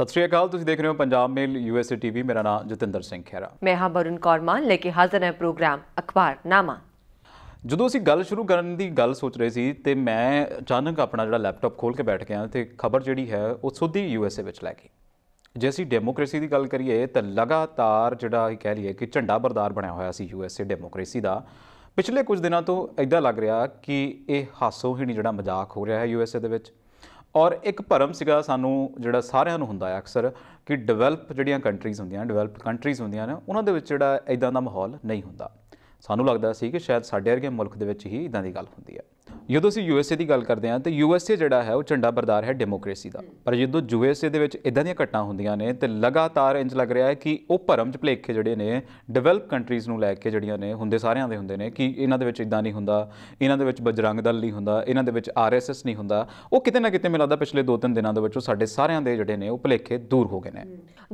ਸਤਿ ਸ਼੍ਰੀ ਅਕਾਲ ਤੁਸੀਂ ਦੇਖ ਰਹੇ ਹੋ ਪੰਜਾਬ ਮੇਲ ਯੂਐਸਏ ਟੀਵੀ ਮੇਰਾ ਨਾਮ ਜਤਿੰਦਰ ਸਿੰਘ ਖੇਰਾ ਮੈਂ ਹਾਂ ਬਰੁਨ ਕੌਰਮਾਨ ਲੈ ਕੇ ਹਾਜ਼ਰ ਹਾਂ ਪ੍ਰੋਗਰਾਮ ਅਖਬਾਰ ਨਾਮਾ ਜਦੋਂ ਅਸੀਂ ਗੱਲ ਸ਼ੁਰੂ ਕਰਨ ਦੀ ਗੱਲ ਸੋਚ ਰਹੇ ਸੀ ਤੇ ਮੈਂ ਅਚਾਨਕ ਆਪਣਾ ਜਿਹੜਾ ਲੈਪਟਾਪ ਖੋਲ ਕੇ ਬੈਠ ਗਿਆ ਤੇ ਖਬਰ ਜਿਹੜੀ ਹੈ ਉਹ ਸੁੱਧੀ ਯੂਐਸਏ ਵਿੱਚ ਲੈ ਕੇ ਜੇ ਅਸੀਂ ਡੈਮੋਕ੍ਰੇਸੀ ਦੀ ਗੱਲ ਕਰੀਏ ਤਾਂ ਲਗਾਤਾਰ ਜਿਹੜਾ ਇਹ ਕਹਿ ਲਈਏ ਕਿ ਝੰਡਾ ਬਰਦਾਰ ਬਣਿਆ ਹੋਇਆ ਸੀ ਯੂਐਸਏ ਡੈਮੋਕ੍ਰੇਸੀ ਦਾ ਪਿਛਲੇ ਕੁਝ ਦਿਨਾਂ ਤੋਂ ਐਦਾਂ ਲੱਗ ਰਿਹਾ ਕਿ ਇਹ ਹਾਸੋਹੀਣੀ ਜਿਹੜਾ ਮਜ਼ਾਕ ਹੋ ਰਿਹਾ ਹੈ ਯੂਐਸਏ ਦੇ ਵਿੱਚ ਔਰ ਇੱਕ ਭਰਮ ਸੀਗਾ ਸਾਨੂੰ ਜਿਹੜਾ ਸਾਰਿਆਂ ਨੂੰ ਹੁੰਦਾ ਹੈ ਅਕਸਰ ਕਿ ਡਿਵੈਲਪ ਜਿਹੜੀਆਂ ਕੰਟਰੀਜ਼ ਹੁੰਦੀਆਂ ਡਿਵੈਲਪ ਕੰਟਰੀਜ਼ ਹੁੰਦੀਆਂ ਨੇ ਉਹਨਾਂ ਦੇ ਵਿੱਚ ਜਿਹੜਾ ਇਦਾਂ ਦਾ ਮਾਹੌਲ ਨਹੀਂ ਹੁੰਦਾ ਸਾਨੂੰ ਲੱਗਦਾ ਸੀ ਕਿ ਸ਼ਾਇਦ ਸਾਡੇ ਵਰਗੇ ਮੁਲਕ ਦੇ ਵਿੱਚ ਹੀ ਇਦਾਂ ਦੀ ਗੱਲ ਹੁੰਦੀ ਹੈ ਜਦੋਂ ਅਸੀਂ ਯੂਐਸਏ ਦੀ ਗੱਲ ਕਰਦੇ ਹਾਂ ਤੇ ਯੂਐਸਏ ਜਿਹੜਾ ਹੈ ਉਹ ਝੰਡਾ ਬਰਦਾਰ ਹੈ ਡੈਮੋਕ੍ਰੇਸੀ ਦਾ ਪਰ ਜਦੋਂ ਯੂਐਸਏ ਦੇ ਵਿੱਚ ਇਦਾਂ ਦੀਆਂ ਘਟਨਾ ਹੁੰਦੀਆਂ ਨੇ ਤੇ ਲਗਾਤਾਰ ਇੰਜ ਲੱਗ ਰਿਹਾ ਹੈ ਕਿ ਉਹ ਭਰਮ ਚ ਭਲੇਖੇ ਜਿਹੜੇ ਨੇ ਡਿਵੈਲਪ ਕੰਟਰੀਜ਼ ਨੂੰ ਲੈ ਕੇ ਜਿਹੜੀਆਂ ਨੇ ਹੁੰਦੇ ਸਾਰਿਆਂ ਦੇ ਹੁੰਦੇ ਨੇ ਕਿ ਇਹਨਾਂ ਦੇ ਵਿੱਚ ਇਦਾਂ ਨਹੀਂ ਹੁੰਦਾ ਇਹਨਾਂ ਦੇ ਵਿੱਚ ਬਜਰੰਗ ਦਲ ਨਹੀਂ ਹੁੰਦਾ ਇਹਨਾਂ ਦੇ ਵਿੱਚ ਆਰਐਸਐਸ ਨਹੀਂ ਹੁੰਦਾ ਉਹ ਕਿਤੇ ਨਾ ਕਿਤੇ ਮੈਨੂੰ ਲੱਗਦਾ ਪਿਛਲੇ 2-3 ਦਿਨਾਂ ਦੇ ਵਿੱਚ ਉਹ ਸਾਡੇ ਸਾਰਿਆਂ ਦੇ ਜਿਹੜੇ ਨੇ ਉਹ ਭਲੇਖੇ ਦੂਰ ਹੋ ਗਏ ਨੇ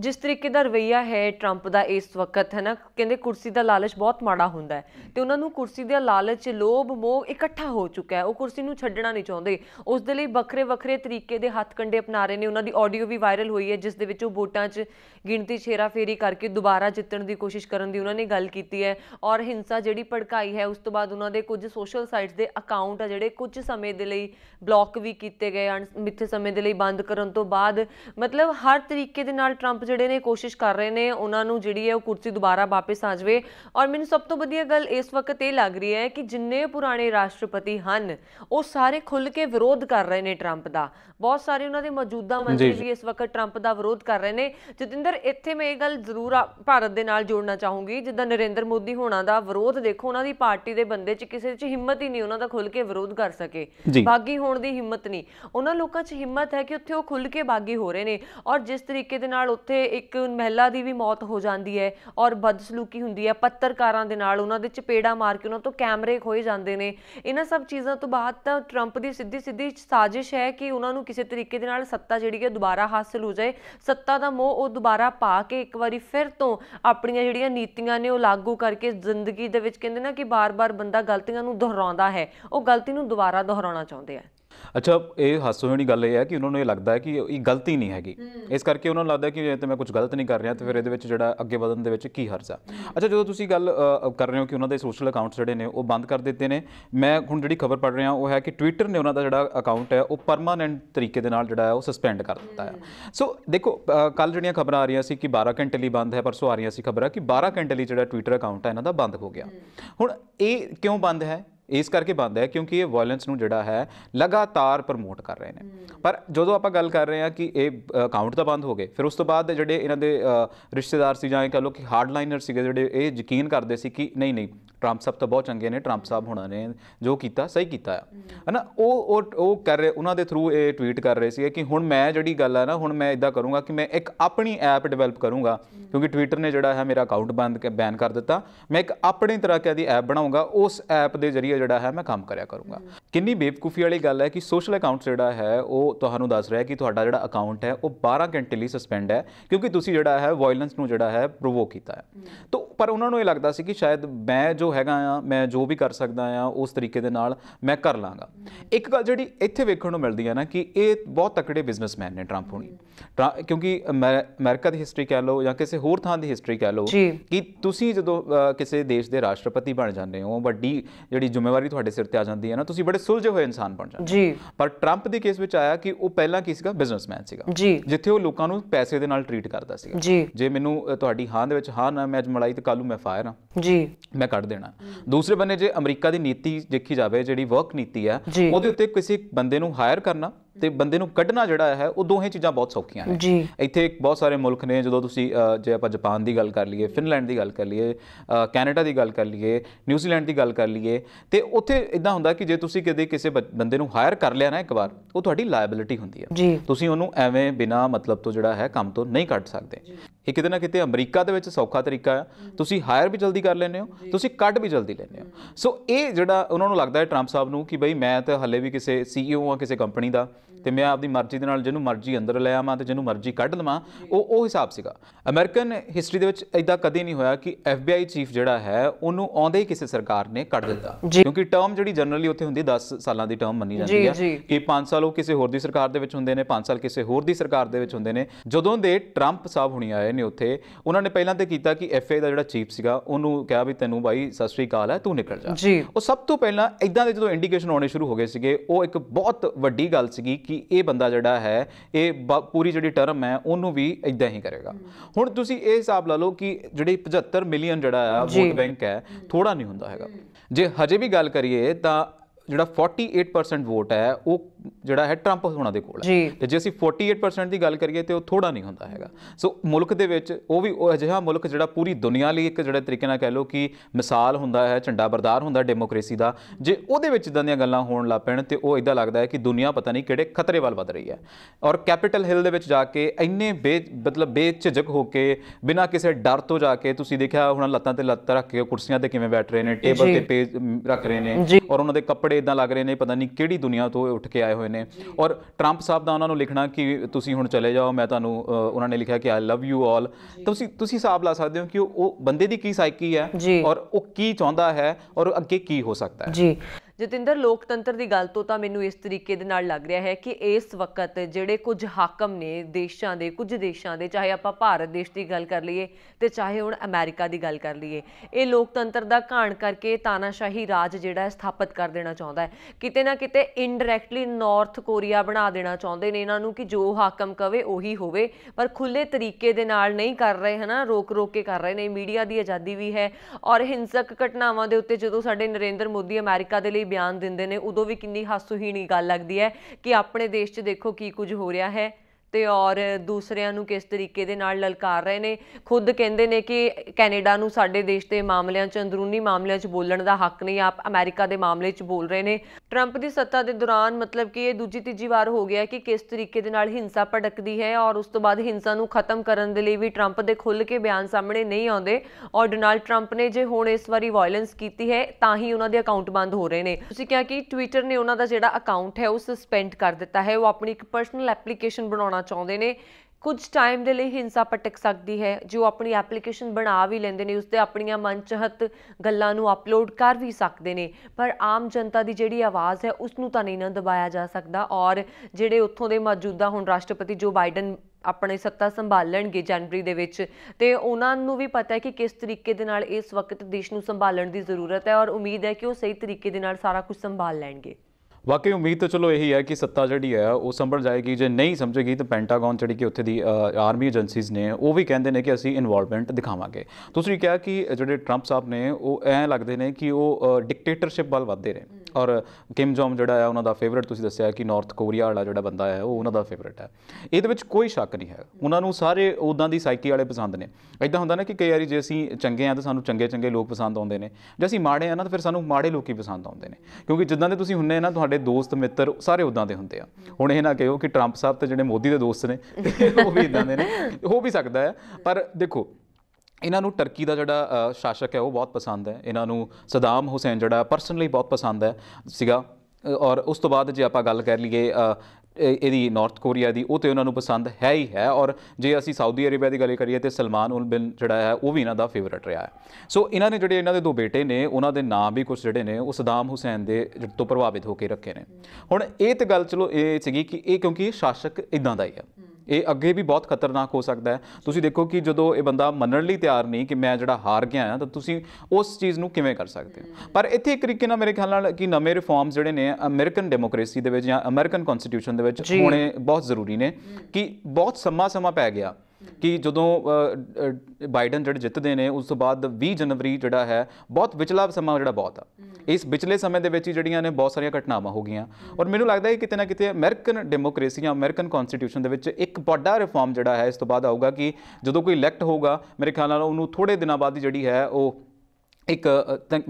ਜਿਸ ਤਰੀਕੇ ਦਾ ਰਵਈਆ ਹੈ ਟਰੰਪ ਦਾ ਇਸ ਵਕਤ ਹੈ ਨਾ ਕਹਿੰਦੇ ਕੁਰਸੀ ਦਾ ਲਾਲਚ ਬਹੁਤ ਮਾੜਾ ਹੁੰਦਾ ਹੈ ਤੇ ਉਹਨਾਂ ਨੂੰ ਕੁਰਸੀ ਦੇ ਲਾਲਚ ਲੋਭ ਮੋਹ ਇਕੱਠਾ ਹੋ ਚੁੱਕਾ ਚੁੱਕਾ ਹੈ ਉਹ ਕੁਰਸੀ ਨੂੰ ਛੱਡਣਾ ਨਹੀਂ ਚਾਹੁੰਦੇ ਉਸ ਦੇ ਲਈ ਵੱਖਰੇ ਵੱਖਰੇ ਤਰੀਕੇ ਦੇ ਹੱਥ ਕੰਡੇ ਅਪਣਾ ਰਹੇ ਨੇ ਉਹਨਾਂ ਦੀ ਆਡੀਓ ਵੀ ਵਾਇਰਲ ਹੋਈ ਹੈ ਜਿਸ ਦੇ ਵਿੱਚ ਉਹ ਵੋਟਾਂ 'ਚ ਗਿਣਤੀ ਫੇਰੀ ਕਰਕੇ ਦੁਬਾਰਾ ਜਿੱਤਣ ਦੀ ਕੋਸ਼ਿਸ਼ ਕਰਨ ਦੀ ਉਹਨਾਂ ਨੇ ਗੱਲ ਕੀਤੀ ਹੈ ਔਰ ਹਿੰਸਾ ਜਿਹੜੀ ਭੜਕਾਈ ਹੈ ਉਸ ਤੋਂ ਬਾਅਦ ਉਹਨਾਂ ਦੇ ਕੁਝ ਸੋਸ਼ਲ ਸਾਈਟਸ ਦੇ ਅਕਾਊਂਟ ਆ ਜਿਹੜੇ ਕੁਝ ਸਮੇਂ ਦੇ ਲਈ ਬਲੌਕ ਵੀ ਕੀਤੇ ਗਏ ਹਨ ਮਿੱਥੇ ਸਮੇਂ ਦੇ ਲਈ ਬੰਦ ਕਰਨ ਤੋਂ ਬਾਅਦ ਮਤਲਬ ਹਰ ਤਰੀਕੇ ਦੇ ਨਾਲ ਟਰੰਪ ਜਿਹੜੇ ਨੇ ਕੋਸ਼ਿਸ਼ ਕਰ ਰਹੇ ਨੇ ਉਹਨਾਂ ਨੂੰ ਜਿਹੜੀ ਹੈ ਉਹ ਕੁਰਸੀ ਦੁਬਾਰਾ ਵਾਪਸ ਆ ਜਾਵੇ ਔਰ ਮੈਨੂੰ ਸਭ ਤੋਂ ਵਧੀਆ ਗੱਲ ਇਸ ਵਕਤ ਇਹ ਲੱਗ ਰਹੀ ਹੈ ਕਿ ਜਿੰਨੇ ਪੁਰਾਣੇ ਰਾਸ਼ਟਰਪਤੀ ਹਨ ਉਹ ਸਾਰੇ ਖੁੱਲ ਕੇ ਵਿਰੋਧ ਕਰ ਰਹੇ ਨੇ 트럼ਪ ਦਾ ਬਹੁਤ ਸਾਰੇ ਉਹਨਾਂ ਦੇ ਮੌਜੂਦਾ ਮੰਤਰੀ ਵੀ ਇਸ ਵਕਤ 트럼ਪ ਦਾ ਵਿਰੋਧ ਕਰ ਰਹੇ ਨੇ ਜਤਿੰਦਰ ਇੱਥੇ ਮੈਂ ਇਹ ਗੱਲ ਜ਼ਰੂਰ ਭਾਰਤ ਦੇ ਨਾਲ ਜੋੜਨਾ ਚਾਹੂੰਗੀ ਜਿੱਦਾਂ ਨਰਿੰਦਰ ਮੋਦੀ ਹੋਣਾ ਦਾ ਵਿਰੋਧ ਦੇਖੋ ਉਹਨਾਂ ਦੀ ਪਾਰਟੀ ਦੇ ਬੰਦੇ 'ਚ ਕਿਸੇ 'ਚ ਹਿੰਮਤ ਹੀ ਨਹੀਂ ਉਹਨਾਂ ਦਾ ਖੁੱਲ ਕੇ ਵਿਰੋਧ ਕਰ ਸਕੇ ਬਾਗੀ ਹੋਣ ਦੀ ਹਿੰਮਤ ਨਹੀਂ ਉਹਨਾਂ ਲੋਕਾਂ 'ਚ ਹਿੰਮਤ ਹੈ ਕਿ ਉੱਥੇ ਉਹ ਖੁੱਲ ਕੇ ਬਾਗੀ ਹੋ ਰਹੇ ਨੇ ਔਰ ਜਿਸ ਤਰੀਕੇ ਦੇ ਨਾਲ ਉੱਥੇ ਇੱਕ ਮਹਿਲਾ ਦੀ ਵੀ ਮੌਤ ਹੋ ਜਾਂਦੀ ਹੈ ਔਰ ਬਦਸਲੂਕੀ ਹੁੰਦੀ ਹੈ ਪੱਤਰਕਾਰਾਂ ਦੇ ਨਾਲ ਉਹਨਾਂ ਦੇ ਚਪੇੜਾ ਮਾਰ ਕੇ ਉਹਨਾਂ ਤੋਂ ਕੈਮਰੇ ਖੋਏ ਜਾਂਦੇ ਨੇ ਇਹਨਾਂ ਸਭ ਚੀਜ਼ਾਂ ਤੋਂ ਬਾਅਦ ਤਾਂ 트ੰਪ ਦੀ ਸਿੱਧੀ ਸਿੱਧੀ ਸਾਜ਼ਿਸ਼ ਹੈ ਕਿ ਉਹਨਾਂ ਨੂੰ ਕਿਸੇ ਤਰੀਕੇ ਦੇ ਨਾਲ ਸੱਤਾ ਜਿਹੜੀ ਹੈ ਦੁਬਾਰਾ ਹਾਸਲ ਹੋ ਜਾਏ ਸੱਤਾ ਦਾ ਮੋਹ ਉਹ ਦੁਬਾਰਾ ਪਾ ਕੇ ਇੱਕ ਵਾਰੀ ਫਿਰ ਤੋਂ ਆਪਣੀਆਂ ਜਿਹੜੀਆਂ ਨੀਤੀਆਂ ਨੇ ਉਹ ਲਾਗੂ ਕਰਕੇ ਜ਼ਿੰਦਗੀ ਦੇ ਵਿੱਚ ਕਹਿੰਦੇ ਨਾ ਕਿ ਬਾਰ-ਬਾਰ ਬੰਦਾ ਗਲਤੀਆਂ ਨੂੰ ਦੁਹਰਾਉਂਦਾ ਹੈ ਉਹ ਗਲਤੀ ਨੂੰ ਦੁਬਾਰਾ ਦੁਹਰਾਉਣਾ ਚਾਹੁੰਦੇ ਆ ਅੱਛਾ ਇਹ ਹਾਸੋ ਹੋਣੀ ਗੱਲ ਇਹ ਹੈ ਕਿ ਉਹਨਾਂ ਨੂੰ ਇਹ ਲੱਗਦਾ ਹੈ ਕਿ ਇਹ ਗਲਤੀ ਨਹੀਂ ਹੈਗੀ ਇਸ ਕਰਕੇ ਉਹਨਾਂ ਨੂੰ ਲੱਗਦਾ ਕਿ ਜੇ ਤੇ ਮੈਂ ਕੁਝ ਗਲਤ ਨਹੀਂ ਕਰ ਰਿਹਾ ਤੇ ਫਿਰ ਇਹਦੇ ਵਿੱਚ ਜਿਹੜਾ ਅੱਗੇ ਵਧਣ ਦੇ ਵਿੱਚ ਕੀ ਹਰਜ ਆ ਅੱਛਾ ਜਦੋਂ ਤੁਸੀਂ ਗੱਲ ਕਰ ਰਹੇ ਹੋ ਕਿ ਉਹਨਾਂ ਦੇ ਸੋਸ਼ਲ ਅਕਾਊਂਟਸ ਜਿਹੜੇ ਨੇ ਉਹ ਬੰਦ ਕਰ ਦਿੱਤੇ ਨੇ ਮੈਂ ਹੁਣ ਜਿਹੜੀ ਖਬਰ ਪੜ੍ਹ ਰਿਹਾ ਉਹ ਹੈ ਕਿ ਟਵਿੱਟਰ ਨੇ ਉਹਨਾਂ ਦਾ ਜਿਹੜਾ ਅਕਾਊਂਟ ਹੈ ਉਹ ਪਰਮਾਨੈਂਟ ਤਰੀਕੇ ਦੇ ਨਾਲ ਜਿਹੜਾ ਹੈ ਉਹ ਸਸਪੈਂਡ ਕਰ ਦਿੱਤਾ ਹੈ ਸੋ ਦੇਖੋ ਕੱਲ ਜਿਹੜੀਆਂ ਖਬਰਾਂ ਆ ਰਹੀਆਂ ਸੀ ਕਿ 12 ਘੰਟੇ ਲਈ ਬੰਦ ਹੈ ਪਰਸੋਂ ਆ ਰਹੀਆਂ ਸੀ ਖਬਰਾਂ ਕਿ 12 ਘੰਟੇ ਲਈ ਜਿਹੜਾ ਟਵਿੱਟਰ ਅਕਾਊਂਟ ਹੈ ਇਹਨਾਂ ਦਾ ਬੰਦ ਹੋ ਗਿਆ ਹੁਣ ਇਹ ਕਿਉਂ ਬੰਦ ਹੈ ਇਸ ਕਰਕੇ ਬੰਦ ਹੈ ਕਿਉਂਕਿ ਇਹ ਵਾਇਲੈਂਸ ਨੂੰ ਜਿਹੜਾ ਹੈ ਲਗਾਤਾਰ ਪ੍ਰਮੋਟ ਕਰ ਰਹੇ ਨੇ ਪਰ ਜਦੋਂ ਆਪਾਂ ਗੱਲ ਕਰ ਰਹੇ ਹਾਂ ਕਿ ਇਹ ਅਕਾਊਂਟ ਤਾਂ ਬੰਦ ਹੋ ਗਏ ਫਿਰ ਉਸ ਤੋਂ ਬਾਅਦ ਜਿਹੜੇ ਇਹਨਾਂ ਦੇ ਰਿਸ਼ਤੇਦਾਰ ਸੀ ਜਾਂ ਕਹ ਲੋ ਕਿ ਹਾਰਡ ਲਾਈਨਰ ਸੀਗੇ ਜਿਹੜੇ ਇਹ ਯਕੀਨ ਕਰਦੇ ਸੀ ਕਿ ਨਹੀਂ ਨਹੀਂ ਟਰੰਪ ਸਾਹਿਬ ਤਾਂ ਬਹੁਤ ਚੰਗੇ ਨੇ ਟਰੰਪ ਸਾਹਿਬ ਹੋਣਾ ਨੇ ਜੋ ਕੀਤਾ ਸਹੀ ਕੀਤਾ ਹੈ ਹਨਾ ਉਹ ਉਹ ਕਰ ਰਹੇ ਉਹਨਾਂ ਦੇ ਥਰੂ ਇਹ ਟਵੀਟ ਕਰ ਰਹੇ ਸੀ ਕਿ ਹੁਣ ਮੈਂ ਜਿਹੜੀ ਗੱਲ ਆ ਨਾ ਹੁਣ ਮੈਂ ਇਦਾਂ ਕਰੂੰਗਾ ਕਿ ਮੈਂ ਇੱਕ ਆਪਣੀ ਐਪ ਡਿਵੈਲਪ ਕਰੂੰਗਾ ਕਿਉਂਕਿ ਟਵਿੱਟਰ ਨੇ ਜਿਹੜਾ ਹੈ ਮੇਰਾ ਅਕਾਊਂਟ ਬੰਦ ਕੇ ਬੈਨ ਕਰ ਦਿੱਤਾ ਮੈਂ ਇੱਕ ਆਪਣੀ ਤਰ੍ਹਾਂ ਕਿਹਦੀ ਐਪ ਬਣਾਉਂਗਾ ਉਸ ਐਪ ਦੇ ਜ਼ਰੀਏ ਵਧੀਆ ਜਿਹੜਾ ਹੈ ਮੈਂ ਕੰਮ ਕਰਿਆ ਕਰੂੰਗਾ ਕਿੰਨੀ ਬੇਵਕੂਫੀ ਵਾਲੀ ਗੱਲ ਹੈ ਕਿ ਸੋਸ਼ਲ ਅਕਾਊਂਟ ਜਿਹੜਾ ਹੈ ਉਹ ਤੁਹਾਨੂੰ ਦੱਸ ਰਿਹਾ ਹੈ ਕਿ ਤੁਹਾਡਾ ਜਿਹੜਾ ਅਕਾਊਂਟ ਹੈ ਉਹ 12 ਘੰਟੇ ਲਈ ਸਸਪੈਂਡ ਹੈ ਕਿਉਂਕਿ ਤੁਸੀਂ ਜਿਹੜਾ ਹੈ ਵਾਇਲੈਂਸ ਨੂੰ ਜਿਹੜਾ ਹੈ ਪ੍ਰੋਵੋਕ ਕੀਤਾ ਹੈ ਤਾਂ ਪਰ ਉਹਨਾਂ ਨੂੰ ਇਹ ਲੱਗਦਾ ਸੀ ਕਿ ਸ਼ਾਇਦ ਮੈਂ ਜੋ ਹੈਗਾ ਆ ਮੈਂ ਜੋ ਵੀ ਕਰ ਸਕਦਾ ਆ ਉਸ ਤਰੀਕੇ ਦੇ ਨਾਲ ਮੈਂ ਕਰ ਲਾਂਗਾ ਇੱਕ ਗੱਲ ਜਿਹੜੀ ਇੱਥੇ ਵੇਖਣ ਨੂੰ ਮਿਲਦੀ ਹੈ ਨਾ ਕਿ ਇਹ ਬਹੁਤ ਤਕੜੇ ਬਿਜ਼ਨਸਮੈਨ ਨੇ ਟਰੰਪ ਹੁਣੀ ਕਿਉਂਕਿ ਅਮਰੀਕਾ ਦੀ ਹਿਸਟਰੀ ਕਹਿ ਲਓ ਜਾਂ ਕਿਸੇ ਹੋਰ ਥਾਂ ਦੀ ਹਿਸਟਰੀ ਕਹਿ ਲਓ ਕਿ ਤੁਸੀਂ ਜਦੋਂ ਕਿਸੇ ਦੇਸ਼ ਦੇ ਰਾਸ਼ਟਰਪਤੀ ਬਣ ਜਾਂਦੇ ਹੋ ਵੱਡੀ ਜਿਹੜੀ ਜ਼ਿੰਮੇਵਾਰੀ ਤੁਹਾਡੇ ਸਿਰ ਤੇ ਆ ਜਾਂਦੀ ਹੈ ਨਾ ਤੁਸੀਂ ਬੜੇ ਸੁਲਝੇ ਹੋਏ ਇਨਸਾਨ ਬਣ ਜਾਂਦੇ ਜੀ ਪਰ ਟਰੰਪ ਦੇ ਕੇਸ ਵਿੱਚ ਆਇਆ ਕਿ ਉਹ ਪਹਿਲਾਂ ਕੀ ਸੀਗਾ ਬਿਜ਼ਨਸਮੈਨ ਸੀਗਾ ਜਿੱਥੇ ਉਹ ਲੋਕਾਂ ਨੂੰ ਪੈਸੇ ਦੇ ਨਾਲ ਟ੍ਰੀਟ ਕਰਦਾ ਸੀਗਾ ਜੇ ਮੈਨੂੰ ਤੁਹਾਡੀ ਹਾਂ ਦੇ ਵਿੱਚ ਹਾਂ ਨਾ ਮੈਂ ਅੱਜ ਮਲਾਈ ਤੇ ਕੱਲੂ ਮੈਂ ਫਾਇਰ ਹਾਂ ਜੀ ਮੈਂ ਕੱਢ ਦੇਣਾ ਦੂਸਰੇ ਬੰਨੇ ਜੇ ਅਮਰੀਕਾ ਦੀ ਨੀਤੀ ਦੇਖੀ ਜਾਵੇ ਜਿਹੜੀ ਵਰਕ ਨੀਤੀ ਹੈ ਉਹਦੇ ਉੱਤੇ ਕਿਸੇ ਬੰਦੇ ਨੂੰ ਹਾਇਰ ਕਰਨਾ ਤੇ ਬੰਦੇ ਨੂੰ ਕੱਢਣਾ ਜਿਹੜਾ ਹੈ ਉਹ ਦੋਹੇ ਚੀਜ਼ਾਂ ਬਹੁਤ ਸੌਖੀਆਂ ਨੇ ਇੱਥੇ ਬਹੁਤ ਸਾਰੇ ਮੁਲਕ ਨੇ ਜਦੋਂ ਤੁਸੀਂ ਜੇ ਆਪਾਂ ਜਾਪਾਨ ਦੀ ਗੱਲ ਕਰ ਲਈਏ ਫਿਨਲੈਂਡ ਦੀ ਗੱਲ ਕਰ ਲਈਏ ਕੈਨੇਡਾ ਦੀ ਗੱਲ ਕਰ ਲਈਏ ਨਿਊਜ਼ੀਲੈਂਡ ਦੀ ਗੱਲ ਕਰ ਲਈਏ ਤੇ ਉੱਥੇ ਇਦਾਂ ਹੁੰਦਾ ਕਿ ਜੇ ਤੁਸੀਂ ਕਦੇ ਕਿਸੇ ਬੰਦੇ ਨੂੰ ਹਾਇਰ ਕਰ ਲਿਆ ਨਾ ਇੱਕ ਵਾਰ ਉਹ ਤੁਹਾਡੀ ਲਾਇਬਿਲਟੀ ਹੁੰਦੀ ਹੈ ਤੁਸੀਂ ਉਹਨੂੰ ਐਵੇਂ ਬਿਨਾ ਮਤਲਬ ਤੋਂ ਜਿਹੜਾ ਹੈ ਕੰਮ ਤੋਂ ਨਹੀਂ ਕੱਢ ਸਕਦੇ ਇਹ ਕਿਤੇ ਨਾ ਕਿਤੇ ਅਮਰੀਕਾ ਦੇ ਵਿੱਚ ਸੌਖਾ ਤਰੀਕਾ ਹੈ ਤੁਸੀਂ ਹਾਇਰ ਵੀ ਜਲਦੀ ਕਰ ਲੈਂਦੇ ਹੋ ਤੁਸੀਂ ਕੱਟ ਵੀ ਜਲਦੀ ਲੈਂਦੇ ਹੋ ਸੋ ਇਹ ਜਿਹੜਾ ਉਹਨਾਂ ਨੂੰ ਲੱਗਦਾ ਹੈ ਟਰੰਪ ਸਾਹਿਬ ਨੂੰ ਕਿ ਬਈ ਮੈਂ ਤਾਂ ਹੱਲੇ ਵੀ ਕਿਸੇ ਸੀਈਓ e ਆ ਕਿਸੇ ਕੰਪਨੀ ਦਾ ਤੇ ਮੈਂ ਆਪਦੀ ਮਰਜ਼ੀ ਦੇ ਨਾਲ ਜਿਹਨੂੰ ਮਰਜ਼ੀ ਅੰਦਰ ਲੈ ਆਵਾਂ ਤੇ ਜਿਹਨੂੰ ਮਰਜ਼ੀ ਕੱਢ ਲਵਾਂ ਉਹ ਉਹ ਹਿਸਾਬ ਸੀਗਾ ਅਮਰੀਕਨ ਹਿਸਟਰੀ ਦੇ ਵਿੱਚ ਐਦਾਂ ਕਦੇ ਨਹੀਂ ਹੋਇਆ ਕਿ ਐਫਬੀਆਈ ਚੀਫ ਜਿਹੜਾ ਹੈ ਉਹਨੂੰ ਆਉਂਦੇ ਹੀ ਕਿਸੇ ਸਰਕਾਰ ਨੇ ਕੱਢ ਦਿੱਤਾ ਕਿਉਂਕਿ ਟਰਮ ਜਿਹੜੀ ਜਨਰਲੀ ਉੱਥੇ ਹੁੰਦੀ 10 ਸਾਲਾਂ ਦੀ ਟਰਮ ਮੰਨੀ ਜਾਂਦੀ ਹੈ ਕਿ 5 ਸਾਲ ਉਹ ਕਿਸੇ ਹੋਰ ਦੀ ਸਰਕਾਰ ਦੇ ਵਿੱਚ ਹੁੰਦੇ ਨੇ 5 ਸਾਲ ਕਿਸੇ ਹੋਰ ਦੀ ਸਰਕਾਰ ਦੇ ਵਿੱਚ ਹੁੰਦੇ ਨੇ ਜਦੋਂ ਦੇ ਟਰੰਪ ਸਾਹਿਬ ਹੁਣੀ ਆਏ ਨੇ ਉੱਥੇ ਉਹਨਾਂ ਨੇ ਪਹਿਲਾਂ ਤੇ ਕੀਤਾ ਕਿ ਐਫਏ ਦਾ ਜਿਹੜਾ ਚੀਫ ਸੀਗਾ ਉਹਨੂੰ ਕਿਹਾ ਵੀ ਤੈਨੂੰ ਬਾਈ ਸਤਿ ਸ੍ਰੀ ਅਕਾਲ ਹੈ ਤੂੰ ਨਿਕਲ ਜਾ ਉਹ ਸਭ ਤੋਂ ਪਹਿਲਾਂ ਇਦਾਂ ਦੇ ਜਦੋਂ ਇੰਡੀਕੇਸ਼ਨ ਆਉਣੇ ਸ਼ੁਰੂ ਹੋ ਗਏ ਸੀਗੇ ਉਹ ਇੱਕ ਬਹੁਤ ਵੱਡੀ ਗੱਲ ਸੀਗੀ ਕਿ ਇਹ ਬੰਦਾ ਜਿਹੜਾ ਹੈ ਇਹ ਪੂਰੀ ਜਿਹੜੀ ਟਰਮ ਹੈ ਉਹਨੂੰ ਵੀ ਇਦਾਂ ਹੀ ਕਰੇਗਾ ਹੁਣ ਤੁਸੀਂ ਇਹ ਹਿਸਾਬ ਲਾ ਲਓ ਕਿ ਜਿਹੜੇ 75 ਮਿਲੀਅਨ ਜਿਹੜਾ ਆ ਵੋਟ ਬੈਂਕ ਹੈ ਥੋੜਾ ਨਹੀਂ ਹੁੰਦਾ ਹੈਗਾ ਜੇ ਹਜੇ ਵੀ ਗੱਲ ਕਰੀਏ ਤਾਂ ਜਿਹੜਾ 48% ਵੋਟ ਹੈ ਉਹ ਜਿਹੜਾ ਹੈ ਟਰੰਪ ਹੋਣਾ ਦੇ ਕੋਲ ਹੈ ਤੇ ਜੇ ਅਸੀਂ 48% ਦੀ ਗੱਲ ਕਰੀਏ ਤੇ ਉਹ ਥੋੜਾ ਨਹੀਂ ਹੁੰਦਾ ਹੈਗਾ ਸੋ ਮੁਲਕ ਦੇ ਵਿੱਚ ਉਹ ਵੀ ਉਹ ਅਜਿਹਾ ਮੁਲਕ ਜਿਹੜਾ ਪੂਰੀ ਦੁਨੀਆ ਲਈ ਇੱਕ ਜਿਹੜਾ ਤਰੀਕੇ ਨਾਲ ਕਹਿ ਲਓ ਕਿ ਮਿਸਾਲ ਹੁੰਦਾ ਹੈ ਝੰਡਾ ਬਰਦਾਰ ਹੁੰਦਾ ਡੈਮੋਕ੍ਰੇਸੀ ਦਾ ਜੇ ਉਹਦੇ ਵਿੱਚ ਇਦਾਂ ਦੀਆਂ ਗੱਲਾਂ ਹੋਣ ਲੱਗ ਪੈਣ ਤੇ ਉਹ ਇਦਾਂ ਲੱਗਦਾ ਹੈ ਕਿ ਦੁਨੀਆ ਪਤਾ ਨਹੀਂ ਕਿਹੜੇ ਖਤਰੇ ਵੱਲ ਵਧ ਰਹੀ ਹੈ ਔਰ ਕੈਪੀਟਲ ਹਿਲ ਦੇ ਵਿੱਚ ਜਾ ਕੇ ਇੰਨੇ ਬੇ ਮਤਲਬ ਬੇਝਿਜਕ ਹੋ ਕੇ ਬਿਨਾਂ ਕਿਸੇ ਡਰ ਤੋਂ ਜਾ ਕੇ ਤੁਸੀਂ ਦੇਖਿਆ ਹੁਣ ਲੱਤਾਂ ਤੇ ਲੱਤ ਰੱਖ ਕੇ ਕੁਰਸੀਆਂ ਤੇ ਕਿਵੇਂ ਬੈਠ ਰਹੇ ਨੇ ਟੇਬਲ ਤੇ ਪੇਜ ਰੱਖ ਰਹੇ ਨੇ ਔਰ ਉਹਨਾਂ ਦੇ ਕੱਪੜੇ ਬੜੇ ਇਦਾਂ ਲੱਗ ਰਹੇ ਨੇ ਪਤਾ ਨਹੀਂ ਕਿਹੜੀ ਦੁਨੀਆ ਤੋਂ ਉੱਠ ਕੇ ਆਏ ਹੋਏ ਨੇ ਔਰ ਟਰੰਪ ਸਾਹਿਬ ਦਾ ਉਹਨਾਂ ਨੂੰ ਲਿਖਣਾ ਕਿ ਤੁਸੀਂ ਹੁਣ ਚਲੇ ਜਾਓ ਮੈਂ ਤੁਹਾਨੂੰ ਉਹਨਾਂ ਨੇ ਲਿਖਿਆ ਕਿ ਆਈ ਲਵ ਯੂ ਆਲ ਤੁਸੀਂ ਤੁਸੀਂ ਹਿਸਾਬ ਲਾ ਸਕਦੇ ਹੋ ਕਿ ਉਹ ਬੰਦੇ ਦੀ ਕੀ ਸਾਈਕੀ ਹੈ ਔਰ ਉਹ ਕੀ ਚਾਹੁੰਦਾ ਹੈ ਔਰ ਅੱਗੇ ਕੀ ਹੋ ਸਕਦਾ ਹੈ ਜੀ ਜਤਿੰਦਰ ਲੋਕਤੰਤਰ ਦੀ ਗੱਲ ਤੋਂ ਤਾਂ ਮੈਨੂੰ ਇਸ ਤਰੀਕੇ ਦੇ ਨਾਲ ਲੱਗ ਰਿਹਾ ਹੈ ਕਿ ਇਸ ਵਕਤ ਜਿਹੜੇ ਕੁਝ ਹਾਕਮ ਨੇ ਦੇਸ਼ਾਂ ਦੇ ਕੁਝ ਦੇਸ਼ਾਂ ਦੇ ਚਾਹੇ ਆਪਾਂ ਭਾਰਤ ਦੇਸ਼ ਦੀ ਗੱਲ ਕਰ ਲਈਏ ਤੇ ਚਾਹੇ ਹੁਣ ਅਮਰੀਕਾ ਦੀ ਗੱਲ ਕਰ ਲਈਏ ਇਹ ਲੋਕਤੰਤਰ ਦਾ ਘਾਣ ਕਰਕੇ ਤਾਨਾਸ਼ਾਹੀ ਰਾਜ ਜਿਹੜਾ ਸਥਾਪਿਤ ਕਰ ਦੇਣਾ ਚਾਹੁੰਦਾ ਹੈ ਕਿਤੇ ਨਾ ਕਿਤੇ ਇਨਡਾਇਰੈਕਟਲੀ ਨਾਰਥ ਕੋਰੀਆ ਬਣਾ ਦੇਣਾ ਚਾਹੁੰਦੇ ਨੇ ਇਹਨਾਂ ਨੂੰ ਕਿ ਜੋ ਹਾਕਮ ਕਵੇ ਉਹੀ ਹੋਵੇ ਪਰ ਖੁੱਲੇ ਤਰੀਕੇ ਦੇ ਨਾਲ ਨਹੀਂ ਕਰ ਰਹੇ ਹਨਾ ਰੋਕ ਰੋਕ ਕੇ ਕਰ ਰਹੇ ਨੇ ਮੀਡੀਆ ਦੀ ਆਜ਼ਾਦੀ ਵੀ ਹੈ ਔਰ ਹਿੰਸਕ ਘਟਨਾਵਾਂ ਦੇ ਉੱਤੇ ਜਦੋਂ ਸਾਡੇ ਨਰਿੰਦਰ ਮੋਦੀ ਅਮਰੀਕਾ ਦੇ ਲਈ ਬਿਆਨ ਦਿੰਦੇ ਨੇ ਉਦੋਂ ਵੀ ਕਿੰਨੀ ਹਾਸੋਹੀਣੀ ਗੱਲ ਲੱਗਦੀ ਹੈ ਕਿ ਆਪਣੇ ਦੇਸ਼ 'ਚ ਦੇਖੋ ਕੀ ਕੁਝ ਹੋ ਰਿਹਾ ਹੈ ਤੇ ਔਰ ਦੂਸਰਿਆਂ ਨੂੰ ਕਿਸ ਤਰੀਕੇ ਦੇ ਨਾਲ ਲਲਕਾਰ ਰਹੇ ਨੇ ਖੁਦ ਕਹਿੰਦੇ ਨੇ ਕਿ ਕੈਨੇਡਾ ਨੂੰ ਸਾਡੇ ਦੇਸ਼ ਦੇ ਮਾਮਲਿਆਂ 'ਚ ਅੰਦਰੂਨੀ ਮਾਮਲਿਆਂ 'ਚ ਬੋਲਣ ਦਾ ਹੱਕ ਨਹੀਂ ਆਪ ਅਮਰੀਕਾ ਦੇ ਮਾਮਲੇ 'ਚ ਬੋਲ ਰਹੇ ਨੇ ਟਰੰਪ ਦੀ ਸੱਤਾ ਦੇ ਦੌਰਾਨ ਮਤਲਬ ਕਿ ਇਹ ਦੂਜੀ ਤੀਜੀ ਵਾਰ ਹੋ ਗਿਆ ਕਿ ਕਿਸ ਤਰੀਕੇ ਦੇ ਨਾਲ ਹਿੰਸਾ ਭੜਕਦੀ ਹੈ ਔਰ ਉਸ ਤੋਂ ਬਾਅਦ ਹਿੰਸਾ ਨੂੰ ਖਤਮ ਕਰਨ ਦੇ ਲਈ ਵੀ ਟਰੰਪ ਦੇ ਖੁੱਲ ਕੇ ਬਿਆਨ ਸਾਹਮਣੇ ਨਹੀਂ ਆਉਂਦੇ ਔਰ ਡੋਨਾਲਡ ਟਰੰਪ ਨੇ ਜੇ ਹੁਣ ਇਸ ਵਾਰੀ ਵਾਇਲੈਂਸ ਕੀਤੀ ਹੈ ਤਾਂ ਹੀ ਉਹਨਾਂ ਦੇ ਅਕਾਊਂਟ ਬੰਦ ਹੋ ਰਹੇ ਨੇ ਤੁਸੀਂ ਕਿਹਾ ਕਿ ਟਵਿੱਟਰ ਨੇ ਉਹਨਾਂ ਦਾ ਜਿਹੜਾ ਅਕਾਊਂਟ ਹੈ ਉਹ ਸਸਪੈਂਡ ਕਰ ਦਿੱਤਾ ਹੈ ਉਹ ਆਪਣੀ ਇੱਕ ਪਰਸਨਲ ਐਪਲੀਕੇਸ਼ਨ ਬਣਾਉਣਾ ਬਣਾਉਣਾ ਚਾਹੁੰਦੇ ਨੇ ਕੁਝ ਟਾਈਮ ਦੇ ਲਈ ਹਿੰਸਾ ਪਟਕ ਸਕਦੀ ਹੈ ਜੋ ਆਪਣੀ ਐਪਲੀਕੇਸ਼ਨ ਬਣਾ ਵੀ ਲੈਂਦੇ ਨੇ ਉਸ ਤੇ ਆਪਣੀਆਂ ਮਨਚਾਹਤ ਗੱਲਾਂ ਨੂੰ ਅਪਲੋਡ ਕਰ ਵੀ ਸਕਦੇ ਨੇ ਪਰ ਆਮ ਜਨਤਾ ਦੀ ਜਿਹੜੀ ਆਵਾਜ਼ ਹੈ ਉਸ ਨੂੰ ਤਾਂ ਨਹੀਂ ਨਾ ਦਬਾਇਆ ਜਾ ਸਕਦਾ ਔਰ ਜਿਹੜੇ ਉੱਥੋਂ ਦੇ ਮੌਜੂਦਾ ਹੁਣ ਰਾਸ਼ਟਰਪਤੀ ਜੋ ਬਾਈਡਨ ਆਪਣੇ ਸੱਤਾ ਸੰਭਾਲਣਗੇ ਜਨਵਰੀ ਦੇ ਵਿੱਚ ਤੇ ਉਹਨਾਂ ਨੂੰ ਵੀ ਪਤਾ ਹੈ ਕਿ ਕਿਸ ਤਰੀਕੇ ਦੇ ਨਾਲ ਇਸ ਵਕਤ ਦੇਸ਼ ਨੂੰ ਸੰਭਾਲਣ ਦੀ ਜ਼ਰੂਰਤ ਹੈ ਔਰ ਉਮੀਦ ਹੈ ਕਿ ਉਹ ਸਹੀ ਤਰੀਕੇ ਦੇ ਨਾਲ ਸਾਰਾ ਕੁਝ ਸੰਭਾਲ ਲੈਣਗੇ ਵਾਕਈ ਉਮੀਦ ਤਾਂ ਚਲੋ ਇਹੀ ਹੈ ਕਿ ਸੱਤਾ ਜਿਹੜੀ ਹੈ ਉਹ ਸੰਭਲ ਜਾਏਗੀ ਜੇ ਨਹੀਂ ਸਮਝੇਗੀ ਤਾਂ ਪੈਂਟਾਗਨ ਜਿਹੜੀ ਕਿ ਉੱਥੇ ਦੀ ਆਰਮੀ ਏਜੰਸੀਜ਼ ਨੇ ਉਹ ਵੀ ਕਹਿੰਦੇ ਨੇ ਕਿ ਅਸੀਂ ਇਨਵੋਲਵਮੈਂਟ ਦਿਖਾਵਾਂਗੇ ਤੁਸੀਂ ਕਿਹਾ ਕਿ ਜਿਹੜੇ ਟਰੰਪ ਸਾਹਿਬ ਨੇ ਉਹ ਐ ਲੱਗਦੇ ਨੇ ਕਿ ਉਹ ਡਿਕਟੇਟਰਸ਼ਿਪ ਵੱਲ ਵਧਦੇ ਨੇ ਔਰ ਕਿਮ ਜੋਂਗ ਜਿਹੜਾ ਹੈ ਉਹਨਾਂ ਦਾ ਫੇਵਰਿਟ ਤੁਸੀਂ ਦੱਸਿਆ ਕਿ ਨਾਰਥ ਕੋਰੀਆ ਵਾਲਾ ਜਿਹੜਾ ਬੰਦਾ ਹੈ ਉਹ ਉਹਨਾਂ ਦਾ ਫੇਵਰਿਟ ਹੈ ਇਹਦੇ ਵਿੱਚ ਕੋਈ ਸ਼ੱਕ ਨਹੀਂ ਹੈ ਉਹਨਾਂ ਨੂੰ ਸਾਰੇ ਉਦਾਂ ਦੀ ਸਾਈਕੀ ਵਾਲੇ ਪਸੰਦ ਨੇ ਐਦਾਂ ਹੁੰਦਾ ਨਾ ਕਿ ਕਈ ਵਾਰੀ ਜੇ ਅਸੀਂ ਚੰਗੇ ਆ ਤਾਂ ਸਾਨੂੰ ਚੰਗੇ ਚੰਗੇ ਲੋਕ ਪਸੰਦ ਆਉਂਦੇ ਨੇ ਜੇ ਅਸੀਂ ਮਾੜੇ ਆ ਨਾ ਤਾਂ ਫਿਰ ਸਾਨੂੰ ਮਾੜੇ ਲੋਕ ਹੀ ਪਸੰਦ ਆਉਂਦੇ ਨੇ ਕਿਉਂਕਿ ਜਿੱਦਾਂ ਦੇ ਤੁਸੀਂ ਹੁੰਨੇ ਨਾ ਤੁਹਾਡੇ ਦੋਸਤ ਮਿੱਤਰ ਸਾਰੇ ਉਦਾਂ ਦੇ ਹੁੰਦੇ ਆ ਹੁਣ ਇਹ ਨਾ ਕਹੋ ਕਿ ਟਰੰਪ ਸਾਹਿਬ ਤੇ ਜਿਹੜੇ ਮੋਦੀ ਦੇ ਦੋਸਤ ਨੇ ਉਹ ਵੀ ਇਦਾਂ ਦੇ ਨੇ ਹੋ ਵੀ ਸਕਦਾ ਹੈ ਪਰ ਦੇਖੋ ਇਹਨਾਂ ਨੂੰ ਟਰਕੀ ਦਾ ਜਿਹੜਾ ਸ਼ਾਸਕ ਹੈ ਉਹ ਬਹੁਤ ਪਸੰਦ ਹੈ ਇਹਨਾਂ ਨੂੰ ਸਦਾਮ ਹੁਸੈਨ ਜਿਹੜਾ ਪਰਸਨਲੀ ਬਹੁਤ ਪਸੰਦ ਹੈ ਸੀਗਾ ਔਰ ਉਸ ਤੋਂ ਬਾਅਦ ਜੇ ਆਪਾਂ ਗੱਲ ਕਰ ਲਈਏ ਇਹਦੀ ਨਾਰਥ ਕੋਰੀਆ ਦੀ ਉਹ ਤੇ ਉਹਨਾਂ ਨੂੰ ਪਸੰਦ ਹੈ ਹੀ ਹੈ ਔਰ ਜੇ ਅਸੀਂ ਸਾਊਦੀ ਅਰੇਬੀਆ ਦੀ ਗੱਲ ਕਰੀਏ ਤੇ ਸਲਮਾਨ ਉਲ ਬਿਨ ਜਿਹੜਾ ਹੈ ਉਹ ਵੀ ਇਹਨਾਂ ਦਾ ਫੇਵਰਟ ਰਿਹਾ ਹੈ ਸੋ ਇਹਨਾਂ ਨੇ ਜਿਹੜੇ ਇਹਨਾਂ ਦੇ ਦੋ ਬੇਟੇ ਨੇ ਉਹਨਾਂ ਦੇ ਨਾਮ ਵੀ ਕੁਝ ਜਿਹੜੇ ਨੇ ਉਹ ਸਦਾਮ ਹੁਸੈਨ ਦੇ ਤੋਂ ਪ੍ਰਭਾਵਿਤ ਹੋ ਕੇ ਰੱਖੇ ਨੇ ਹੁਣ ਇਹ ਤੇ ਗੱਲ ਚਲੋ ਇਹ ਸੀਗੀ ਕਿ ਇਹ ਕਿਉਂਕਿ ਸ਼ਾਸਕ ਇਦਾਂ ਦਾ ਹੀ ਹੈ ਇਹ ਅੱਗੇ ਵੀ ਬਹੁਤ ਖਤਰਨਾਕ ਹੋ ਸਕਦਾ ਹੈ ਤੁਸੀਂ ਦੇਖੋ ਕਿ ਜਦੋਂ ਇਹ ਬੰਦਾ ਮੰਨਣ ਲਈ ਤਿਆਰ ਨਹੀਂ ਕਿ ਮੈਂ ਜਿਹੜਾ ਹਾਰ ਗਿਆ ਹਾਂ ਤਾਂ ਤੁਸੀਂ ਉਸ ਚੀਜ਼ ਨੂੰ ਕਿਵੇਂ ਕਰ ਸਕਦੇ ਹੋ ਪਰ ਇੱਥੇ ਇੱਕ ਤਰੀਕੇ ਨਾਲ ਮੇਰੇ ਖਿਆਲ ਨਾਲ ਕਿ ਨਵੇਂ ਰਿਫਾਰਮਸ ਜਿਹੜੇ ਨੇ ਅਮਰੀਕਨ ਡੈਮੋਕ੍ਰੇਸੀ ਦੇ ਵਿੱਚ ਜਾਂ ਅਮਰੀਕਨ ਕਨਸਟੀਟਿਊਸ਼ਨ ਦੇ ਵਿੱਚ ਹੋਣੇ ਬਹੁਤ ਜ਼ਰੂਰੀ ਨੇ ਕਿ ਬਹੁਤ ਸਮਾਂ ਸਮਾਂ ਪੈ ਗਿਆ ਕਿ ਜਦੋਂ ਬਾਈਡਨ ਜਿਹੜੇ ਜਿੱਤਦੇ ਨੇ ਉਸ ਤੋਂ ਬਾਅਦ 20 ਜਨਵਰੀ ਜਿਹੜਾ ਹੈ ਬਹੁਤ ਵਿਚਲਾ ਸਮਾਂ ਜਿਹੜਾ ਬਹੁਤ ਆ ਇਸ ਵਿਚਲੇ ਸਮੇਂ ਦੇ ਵਿੱਚ ਜਿਹੜੀਆਂ ਨੇ ਬਹੁਤ ਸਾਰੀਆਂ ਘਟਨਾਵਾਂ ਹੋ ਗਈਆਂ ਔਰ ਮੈਨੂੰ ਲੱਗਦਾ ਹੈ ਕਿ ਕਿਤੇ ਨਾ ਕਿਤੇ ਅਮਰੀਕਨ ਡੈਮੋਕ੍ਰੇਸੀ ਜਾਂ ਅਮਰੀਕਨ ਕਨਸਟੀਟਿਊਸ਼ਨ ਦੇ ਵਿੱਚ ਇੱਕ ਵੱਡਾ ਰਿਫਾਰਮ ਜਿਹੜਾ ਹੈ ਇਸ ਤੋਂ ਬਾਅਦ ਆਊਗਾ ਕਿ ਜਦੋਂ ਕੋਈ ਇਲੈਕਟ ਹੋਊਗਾ ਮੇਰੇ ਖਿਆਲ ਨਾਲ ਉਹਨੂੰ ਥੋੜੇ ਦਿਨਾਂ ਬਾਅਦ ਜਿਹੜੀ ਹੈ ਉਹ ਇੱਕ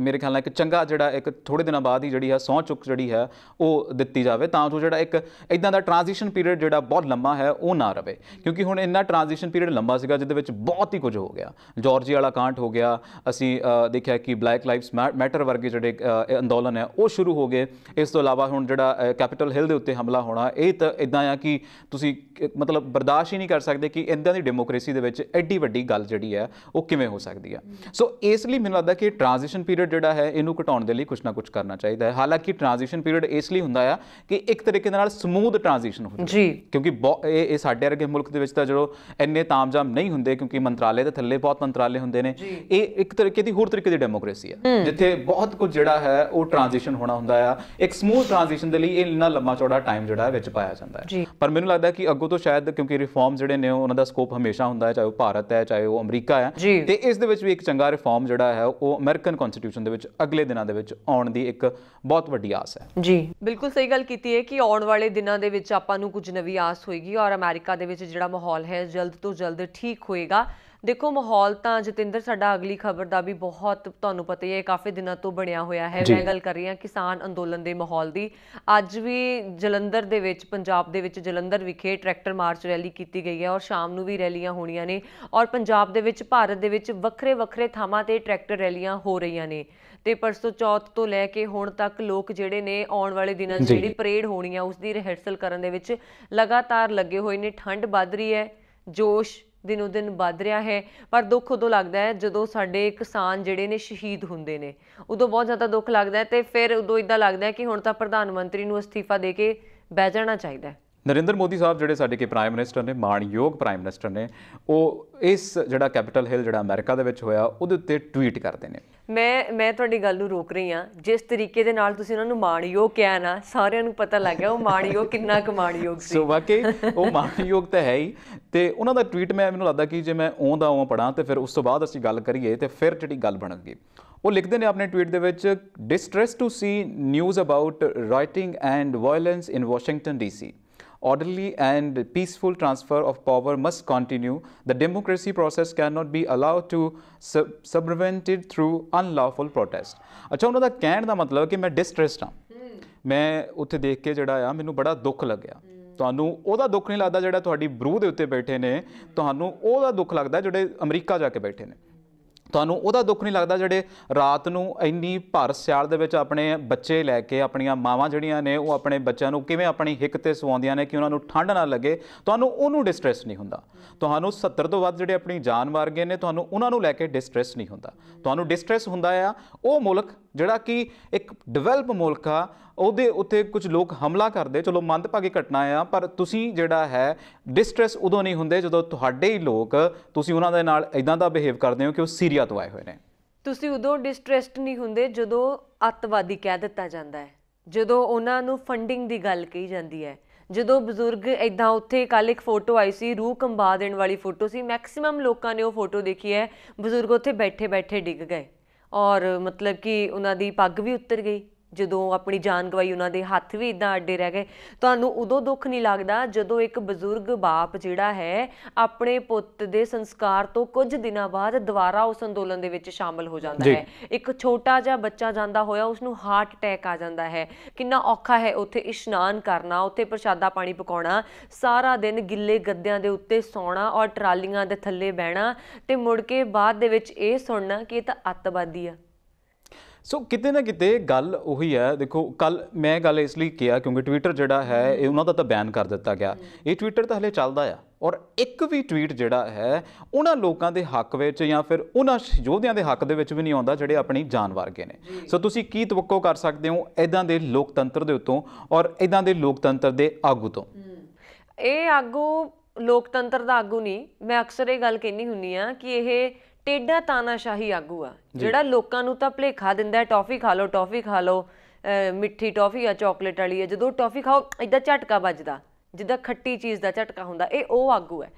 ਮੇਰੇ ਖਿਆਲ ਨਾਲ ਇੱਕ ਚੰਗਾ ਜਿਹੜਾ ਇੱਕ ਥੋੜੇ ਦਿਨਾਂ ਬਾਅਦ ਹੀ ਜਿਹੜੀ ਹੈ ਸੌ ਚੁੱਕ ਜਿਹੜੀ ਹੈ ਉਹ ਦਿੱਤੀ ਜਾਵੇ ਤਾਂ ਜੋ ਜਿਹੜਾ ਇੱਕ ਇਦਾਂ ਦਾ ਟ੍ਰਾਂਜੀਸ਼ਨ ਪੀਰੀਅਡ ਜਿਹੜਾ ਬਹੁਤ ਲੰਮਾ ਹੈ ਉਹ ਨਾ ਰਵੇ ਕਿਉਂਕਿ ਹੁਣ ਇੰਨਾ ਟ੍ਰਾਂਜੀਸ਼ਨ ਪੀਰੀਅਡ ਲੰਮਾ ਸੀਗਾ ਜਿਹਦੇ ਵਿੱਚ ਬਹੁਤ ਹੀ ਕੁਝ ਹੋ ਗਿਆ ਜਾਰਜੀ ਵਾਲਾ ਕਾਂਟ ਹੋ ਗਿਆ ਅਸੀਂ ਦੇਖਿਆ ਕਿ ਬਲੈਕ ਲਾਈਵਸ ਮੈਟਰ ਵਰਗੇ ਜਿਹੜੇ ਅੰਦੋਲਨ ਹੈ ਉਹ ਸ਼ੁਰੂ ਹੋ ਗਏ ਇਸ ਤੋਂ ਇਲਾਵਾ ਹੁਣ ਜਿਹੜਾ ਕੈਪੀਟਲ ਹਿਲ ਦੇ ਉੱਤੇ ਹਮਲਾ ਹੋਣਾ ਇਹ ਤਾਂ ਇਦਾਂ ਆ ਕਿ ਤੁਸੀਂ ਮਤਲਬ ਬਰਦਾਸ਼ਤ ਹੀ ਨਹੀਂ ਕਰ ਸਕਦੇ ਕਿ ਇਦਾਂ ਦੀ ਡੈਮੋਕ੍ਰੇਸੀ ਦੇ ਵਿੱਚ ਐਡੀ ਵੱਡੀ ਗੱਲ ਜਿਹੜੀ ਹੈ ਉਹ ਕਿਵੇਂ ਹੋ ਸਕਦੀ ਹੈ ਸੋ ਇਸ ਲਈ ਮੈਨੂੰ ਲੱਗਦਾ ਕਿ ਕਿ ਟ੍ਰਾਂਜੀਸ਼ਨ ਪੀਰੀਅਡ ਜਿਹੜਾ ਹੈ ਇਹਨੂੰ ਘਟਾਉਣ ਦੇ ਲਈ ਕੁਝ ਨਾ ਕੁਝ ਕਰਨਾ ਚਾਹੀਦਾ ਹੈ ਹਾਲਾਂਕਿ ਟ੍ਰਾਂਜੀਸ਼ਨ ਪੀਰੀਅਡ ਇਸ ਲਈ ਹੁੰਦਾ ਆ ਕਿ ਇੱਕ ਤਰੀਕੇ ਨਾਲ ਸਮੂਥ ਟ੍ਰਾਂਜੀਸ਼ਨ ਹੋ ਜੀ ਕਿਉਂਕਿ ਇਹ ਸਾਡੇ ਵਰਗੇ ਮੁਲਕ ਦੇ ਵਿੱਚ ਤਾਂ ਜਦੋਂ ਇੰਨੇ ਤਾਮਜਾਮ ਨਹੀਂ ਹੁੰਦੇ ਕਿਉਂਕਿ ਮੰਤਰਾਲੇ ਦੇ ਥੱਲੇ ਬਹੁਤ ਮੰਤਰਾਲੇ ਹੁੰਦੇ ਨੇ ਇਹ ਇੱਕ ਤਰੀਕੇ ਦੀ ਹੋਰ ਤਰੀਕੇ ਦੀ ਡੈਮੋਕ੍ਰੇਸੀ ਆ ਜਿੱਥੇ ਬਹੁਤ ਕੁਝ ਜਿਹੜਾ ਹੈ ਉਹ ਟ੍ਰਾਂਜੀਸ਼ਨ ਹੋਣਾ ਹੁੰਦਾ ਆ ਇੱਕ ਸਮੂਥ ਟ੍ਰਾਂਜੀਸ਼ਨ ਦੇ ਲਈ ਇਹ ਇੰਨਾ ਲੰਮਾ ਚੌੜਾ ਟਾਈਮ ਜਿਹੜਾ ਵਿੱਚ ਪਾਇਆ ਜਾਂਦਾ ਹੈ ਪਰ ਮੈਨੂੰ ਲੱਗਦਾ ਕਿ ਅੱਗੋਂ ਤੋਂ ਸ਼ਾਇਦ ਕਿਉਂਕਿ ਰਿਫਾਰਮ ਜਿਹੜੇ ਨੇ ਉਹਨਾਂ ਦਾ ਸਕੋਪ ਹਮੇਸ਼ਾ ਹੁੰਦਾ ਹੈ ਚਾਹੇ ਉਹ ਭਾਰਤ ਹੈ ਚਾਹੇ ਉਹ ਅਮਰੀਕਾ ਹੈ ਤੇ ਇਸ ਦੇ ਵਿੱਚ ਵੀ ਇੱਕ ਚੰਗਾ ਰਿਫਾਰਮ ਜਿਹੜਾ ਹੈ ਉਹ ਅਮਰੀਕਨ ਕਨਸਟੀਟਿਊਸ਼ਨ ਦੇ ਵਿੱਚ ਅਗਲੇ ਦਿਨਾਂ ਦੇ ਵਿੱਚ ਆਉਣ ਦੀ ਇੱਕ ਬਹੁਤ ਵੱਡੀ ਆਸ ਹੈ ਜੀ ਬਿਲਕੁਲ ਸਹੀ ਗੱਲ ਕੀਤੀ ਹੈ ਕਿ ਆਉਣ ਵਾਲੇ ਦਿਨਾਂ ਦੇ ਵਿੱਚ ਆਪਾਂ ਨੂੰ ਕੁਝ ਨਵੀਂ ਆਸ ਹੋਏਗੀ ਔਰ ਅਮਰੀਕਾ ਦੇ ਵਿੱਚ ਜਿਹੜਾ ਮਾਹੌਲ ਹੈ ਜਲਦ ਤੋਂ ਜਲਦ ਠੀਕ ਹੋਏਗਾ ਦੇਖੋ ਮਾਹੌਲ ਤਾਂ ਜਤਿੰਦਰ ਸਾਡਾ ਅਗਲੀ ਖਬਰ ਦਾ ਵੀ ਬਹੁਤ ਤੁਹਾਨੂੰ ਪਤਾ ਹੀ ਹੈ ਕਾਫੀ ਦਿਨਾਂ ਤੋਂ ਬਣਿਆ ਹੋਇਆ ਹੈ ਮੈਂ ਗੱਲ ਕਰ ਰਹੀ ਹਾਂ ਕਿਸਾਨ ਅੰਦੋਲਨ ਦੇ ਮਾਹੌਲ ਦੀ ਅੱਜ ਵੀ ਜਲੰਧਰ ਦੇ ਵਿੱਚ ਪੰਜਾਬ ਦੇ ਵਿੱਚ ਜਲੰਧਰ ਵਿਖੇ ਟਰੈਕਟਰ ਮਾਰਚ ਰੈਲੀ ਕੀਤੀ ਗਈ ਹੈ ਔਰ ਸ਼ਾਮ ਨੂੰ ਵੀ ਰੈਲੀਆਂ ਹੋਣੀਆਂ ਨੇ ਔਰ ਪੰਜਾਬ ਦੇ ਵਿੱਚ ਭਾਰਤ ਦੇ ਵਿੱਚ ਵੱਖਰੇ ਵੱਖਰੇ ਥਾਵਾਂ ਤੇ ਟਰੈਕਟਰ ਰੈਲੀਆਂ ਹੋ ਰਹੀਆਂ ਨੇ ਤੇ ਪਰਸੋ ਚੌਥ ਤੋਂ ਲੈ ਕੇ ਹੁਣ ਤੱਕ ਲੋਕ ਜਿਹੜੇ ਨੇ ਆਉਣ ਵਾਲੇ ਦਿਨਾਂ 'ਚ ਜਿਹੜੀ ਪਰੇਡ ਹੋਣੀ ਆ ਉਸ ਦੀ ਰਿਹਰਸਲ ਕਰਨ ਦੇ ਵਿੱਚ ਲਗਾਤਾਰ ਲੱਗੇ ਹੋਏ ਨੇ ਠੰਡ ਵੱਧ ਰਹੀ ਹੈ ਜੋਸ਼ ਦਿਨੋ ਦਿਨ ਵੱਧ ਰਿਹਾ ਹੈ ਪਰ ਦੁੱਖ ਉਦੋਂ ਲੱਗਦਾ ਹੈ ਜਦੋਂ ਸਾਡੇ ਕਿਸਾਨ ਜਿਹੜੇ ਨੇ ਸ਼ਹੀਦ ਹੁੰਦੇ ਨੇ ਉਦੋਂ ਬਹੁਤ ਜ਼ਿਆਦਾ ਦੁੱਖ ਲੱਗਦਾ ਹੈ ਤੇ ਫਿਰ ਉਦੋਂ ਇਦਾਂ ਲੱਗਦਾ ਹੈ ਕਿ ਹੁਣ ਤਾਂ ਪ੍ਰਧਾਨ ਮੰਤਰੀ ਨੂੰ ਅਸਤੀਫਾ ਦੇ ਕੇ ਬਹਿ ਜਾਣਾ ਚਾਹੀਦਾ ਹੈ ਨਰਿੰਦਰ ਮੋਦੀ ਸਾਹਿਬ ਜਿਹੜੇ ਸਾਡੇ ਕੇ ਪ੍ਰਾਈਮ ਮਿਨਿਸਟਰ ਨੇ ਮਾਣਯੋਗ ਪ੍ਰਾਈਮ ਮਿਨਿਸਟਰ ਨੇ ਉਹ ਇਸ ਜਿਹੜਾ ਕੈਪੀਟਲ ਹਿਲ ਜਿਹੜਾ ਅਮਰੀਕਾ ਦੇ ਵਿੱਚ ਹੋਇਆ ਉਹਦੇ ਉੱਤੇ ਟਵੀਟ ਕਰਦੇ ਨੇ ਮੈਂ ਮੈਂ ਤੁਹਾਡੀ ਗੱਲ ਨੂੰ ਰੋਕ ਰਹੀ ਆ ਜਿਸ ਤਰੀਕੇ ਦੇ ਨਾਲ ਤੁਸੀਂ ਉਹਨਾਂ ਨੂੰ ਮਾਣਯੋਗ ਕਿਹਾ ਨਾ ਸਾਰਿਆਂ ਨੂੰ ਪਤਾ ਲੱਗ ਗਿਆ ਉਹ ਮਾਣਯੋਗ ਕਿੰਨਾ ਕੁ ਮਾਣਯੋਗ ਸੀ ਸੋ ਵਾਕਈ ਉਹ ਮਾਣਯੋਗ ਤਾਂ ਹੈ ਹੀ ਤੇ ਉਹਨਾਂ ਦਾ ਟਵੀਟ ਮੈਂ ਮੈਨੂੰ ਲੱਗਦਾ ਕਿ ਜੇ ਮੈਂ ਆਉਂਦਾ ਉਹ ਪੜਾਂ ਤੇ ਫਿਰ ਉਸ ਤੋਂ ਬਾਅਦ ਅਸੀਂ ਗੱਲ ਕਰੀਏ ਤੇ ਫਿਰ ਜਿਹੜੀ ਗੱਲ ਬਣਨਗੀ ਉਹ ਲਿਖਦੇ ਨੇ ਆਪਣੇ ਟਵੀਟ ਦੇ ਵਿੱਚ distress to see news about rioting and violence in Washington DC orderly and peaceful transfer of power must continue. The democracy process cannot be allowed to it through unlawful protest. ਅੱਛਾ ਉਹਨਾਂ ਦਾ ਕਹਿਣ ਦਾ ਮਤਲਬ ਕਿ ਮੈਂ ਡਿਸਟ੍ਰੈਸਡ ਹਾਂ ਮੈਂ ਉੱਥੇ ਦੇਖ ਕੇ ਜਿਹੜਾ ਆ ਮੈਨੂੰ ਬੜਾ ਦੁੱਖ ਲੱਗਿਆ ਤੁਹਾਨੂੰ ਉਹਦਾ ਦੁੱਖ ਨਹੀਂ ਲੱਗਦਾ ਜਿਹੜਾ ਤੁਹਾਡੀ ਬਰੂ ਦੇ ਉੱਤੇ ਬੈਠੇ ਨੇ ਤੁਹਾਨੂੰ ਉਹਦਾ ਦੁੱਖ ਲੱਗਦਾ ਜਿਹੜੇ ਅਮਰੀਕਾ ਜਾ ਕੇ ਬੈਠੇ ਨੇ ਤੁਹਾਨੂੰ ਉਹਦਾ ਦੁੱਖ ਨਹੀਂ ਲੱਗਦਾ ਜਿਹੜੇ ਰਾਤ ਨੂੰ ਇੰਨੀ ਭਰ ਸਿਆਲ ਦੇ ਵਿੱਚ ਆਪਣੇ ਬੱਚੇ ਲੈ ਕੇ ਆਪਣੀਆਂ ਮਾਵਾਂ ਜਿਹੜੀਆਂ ਨੇ ਉਹ ਆਪਣੇ ਬੱਚਿਆਂ ਨੂੰ ਕਿਵੇਂ ਆਪਣੀ ਹਿੱਕ ਤੇ ਸਵਾਉਂਦੀਆਂ ਨੇ ਕਿ ਉਹਨਾਂ ਨੂੰ ਠੰਡ ਨਾ ਲੱਗੇ ਤੁਹਾਨੂੰ ਉਹਨੂੰ ਡਿਸਟ੍ਰੈਸ ਨਹੀਂ ਹੁੰਦਾ ਤੁਹਾਨੂੰ 70 ਤੋਂ ਵੱਧ ਜਿਹੜੇ ਆਪਣੀ ਜਾਨ ਵਰਗੇ ਗਏ ਨੇ ਤੁਹਾਨੂੰ ਉਹਨਾਂ ਨੂੰ ਲੈ ਕੇ ਡਿਸਟ੍ਰੈਸ ਨਹੀਂ ਹੁੰਦਾ ਤੁਹਾਨੂੰ ਡਿਸਟ੍ਰੈਸ ਹੁੰਦਾ ਆ ਉਹ ਮੁਲਕ ਜਿਹੜਾ ਕਿ ਇੱਕ ਡਿਵੈਲਪ ਮੁਲਕ ਆ ਉਹਦੇ ਉੱਤੇ ਕੁਝ ਲੋਕ ਹਮਲਾ ਕਰਦੇ ਚਲੋ ਮੰਦਭਾਗੀ ਘਟਨਾ ਆ ਪਰ ਤੁਸੀਂ ਜਿਹੜਾ ਹੈ ਡਿਸਟ੍ਰੈਸ ਉਦੋਂ ਨਹੀਂ ਹੁੰਦੇ ਜਦੋਂ ਤੁਹਾਡੇ ਹੀ ਲੋਕ ਤੁਸੀਂ ਉਹਨਾਂ ਦੇ ਨਾਲ ਇਦਾਂ ਦਾ ਬਿਹੇਵ ਕਰਦੇ ਹੋ ਕਿ ਉਹ ਸੀਰੀਆ ਤੋਂ ਆਏ ਹੋਏ ਨੇ ਤੁਸੀਂ ਉਦੋਂ ਡਿਸਟ੍ਰੈਸਡ ਨਹੀਂ ਹੁੰਦੇ ਜਦੋਂ ਅੱਤਵਾਦੀ ਕਹਿ ਦਿੱਤਾ ਜਾਂਦਾ ਹੈ ਜਦੋਂ ਉਹਨਾਂ ਨੂੰ ਫੰਡਿੰਗ ਦੀ ਗੱਲ ਕਹੀ ਜਾਂਦੀ ਹੈ ਜਦੋਂ ਬਜ਼ੁਰਗ ਇਦਾਂ ਉੱਥੇ ਕੱਲ ਇੱਕ ਫੋਟੋ ਆਈ ਸੀ ਰੂਹ ਕੰਬਾ ਦੇਣ ਵਾਲੀ ਫੋਟੋ ਸੀ ਮੈਕਸਿਮਮ ਲੋਕਾਂ ਨੇ ਉਹ ਫੋਟੋ ਦੇਖੀ ਹੈ ਬਜ਼ੁਰਗ ਉੱਥੇ ਬੈਠੇ ਬੈਠੇ ਡਿੱਗ ਗਏ ਔਰ ਮਤਲਬ ਕਿ ਉਹਨਾਂ ਦੀ ਪੱਗ ਵੀ ਉੱਤਰ ਗਈ ਜਦੋਂ ਆਪਣੀ ਜਾਨ ਗਵਾਈ ਉਹਨਾਂ ਦੇ ਹੱਥ ਵੀ ਇਦਾਂ ਅੱਡੇ ਰਹਿ ਗਏ ਤੁਹਾਨੂੰ ਉਦੋਂ ਦੁੱਖ ਨਹੀਂ ਲੱਗਦਾ ਜਦੋਂ ਇੱਕ ਬਜ਼ੁਰਗ ਬਾਪ ਜਿਹੜਾ ਹੈ ਆਪਣੇ ਪੁੱਤ ਦੇ ਸੰਸਕਾਰ ਤੋਂ ਕੁਝ ਦਿਨਾਂ ਬਾਅਦ ਦੁਬਾਰਾ ਉਸ ਅੰਦੋਲਨ ਦੇ ਵਿੱਚ ਸ਼ਾਮਲ ਹੋ ਜਾਂਦਾ ਹੈ ਇੱਕ ਛੋਟਾ ਜਿਹਾ ਬੱਚਾ ਜਾਂਦਾ ਹੋਇਆ ਉਸ ਨੂੰ ਹਾਰਟ ਅਟੈਕ ਆ ਜਾਂਦਾ ਹੈ ਕਿੰਨਾ ਔਖਾ ਹੈ ਉੱਥੇ ਇਸ਼ਨਾਨ ਕਰਨਾ ਉੱਥੇ ਪ੍ਰਸ਼ਾਦਾ ਪਾਣੀ ਪਕਾਉਣਾ ਸਾਰਾ ਦਿਨ ਗਿੱਲੇ ਗੱਦਿਆਂ ਦੇ ਉੱਤੇ ਸੌਣਾ ਔਰ ਟਰਾਲੀਆਂ ਦੇ ਥੱਲੇ ਬਹਿਣਾ ਤੇ ਮੁੜ ਕੇ ਬਾਅਦ ਦੇ ਵਿੱਚ ਇਹ ਸੁਣਨਾ ਕਿ ਇਹ ਤਾਂ ਅੱਤਵਾਦੀ ਆ ਸੋ ਕਿਤੇ ਨਾ ਕਿਤੇ ਗੱਲ ਉਹੀ ਹੈ ਦੇਖੋ ਕੱਲ ਮੈਂ ਗੱਲ ਇਸ ਲਈ ਕਿਹਾ ਕਿਉਂਕਿ ਟਵਿੱਟਰ ਜਿਹੜਾ ਹੈ ਇਹ ਉਹਨਾਂ ਦਾ ਤਾਂ ਬੈਨ ਕਰ ਦਿੱਤਾ ਗਿਆ ਇਹ ਟਵਿੱਟਰ ਤਾਂ ਹਲੇ ਚੱਲਦਾ ਆ ਔਰ ਇੱਕ ਵੀ ਟਵੀਟ ਜਿਹੜਾ ਹੈ ਉਹਨਾਂ ਲੋਕਾਂ ਦੇ ਹੱਕ ਵਿੱਚ ਜਾਂ ਫਿਰ ਉਹਨਾਂ ਯੋਧਿਆਂ ਦੇ ਹੱਕ ਦੇ ਵਿੱਚ ਵੀ ਨਹੀਂ ਆਉਂਦਾ ਜਿਹੜੇ ਆਪਣੀ ਜਾਨ ਵਾਰ ਗਏ ਨੇ ਸੋ ਤੁਸੀਂ ਕੀ ਤਵੱਕੋ ਕਰ ਸਕਦੇ ਹੋ ਇਦਾਂ ਦੇ ਲੋਕਤੰਤਰ ਦੇ ਉੱਤੋਂ ਔਰ ਇਦਾਂ ਦੇ ਲੋਕਤੰਤਰ ਦੇ ਆਗੂ ਤੋਂ ਇਹ ਆਗੂ ਲੋਕਤੰਤਰ ਦਾ ਆਗੂ ਨਹੀਂ ਮੈਂ ਅਕਸਰ ਇਹ ਗੱਲ ਕਹਿੰਨੀ ਹੁੰਨੀ ਆ ਕਿ ਇਹ ਟੇਡਾ ਤਾਨਾਸ਼ਾਹੀ ਆਗੂ ਆ ਜਿਹੜਾ ਲੋਕਾਂ ਨੂੰ ਤਾਂ ਭਲੇਖਾ ਦਿੰਦਾ ਹੈ ਟੌਫੀ ਖਾ ਲਓ ਟੌਫੀ ਖਾ ਲਓ ਮਿੱਠੀ ਟੌਫੀ ਆ ਚਾਕਲੇਟ ਵਾਲੀ ਆ ਜਦੋਂ ਟੌਫੀ ਖਾਓ ਇਦਾਂ ਝਟਕਾ ਵੱਜਦਾ ਜਿੱਦਾਂ ਖੱਟੀ ਚੀਜ਼ ਦਾ ਝਟਕਾ ਹੁੰਦਾ ਇਹ ਉਹ ਆਗੂ ਹੈ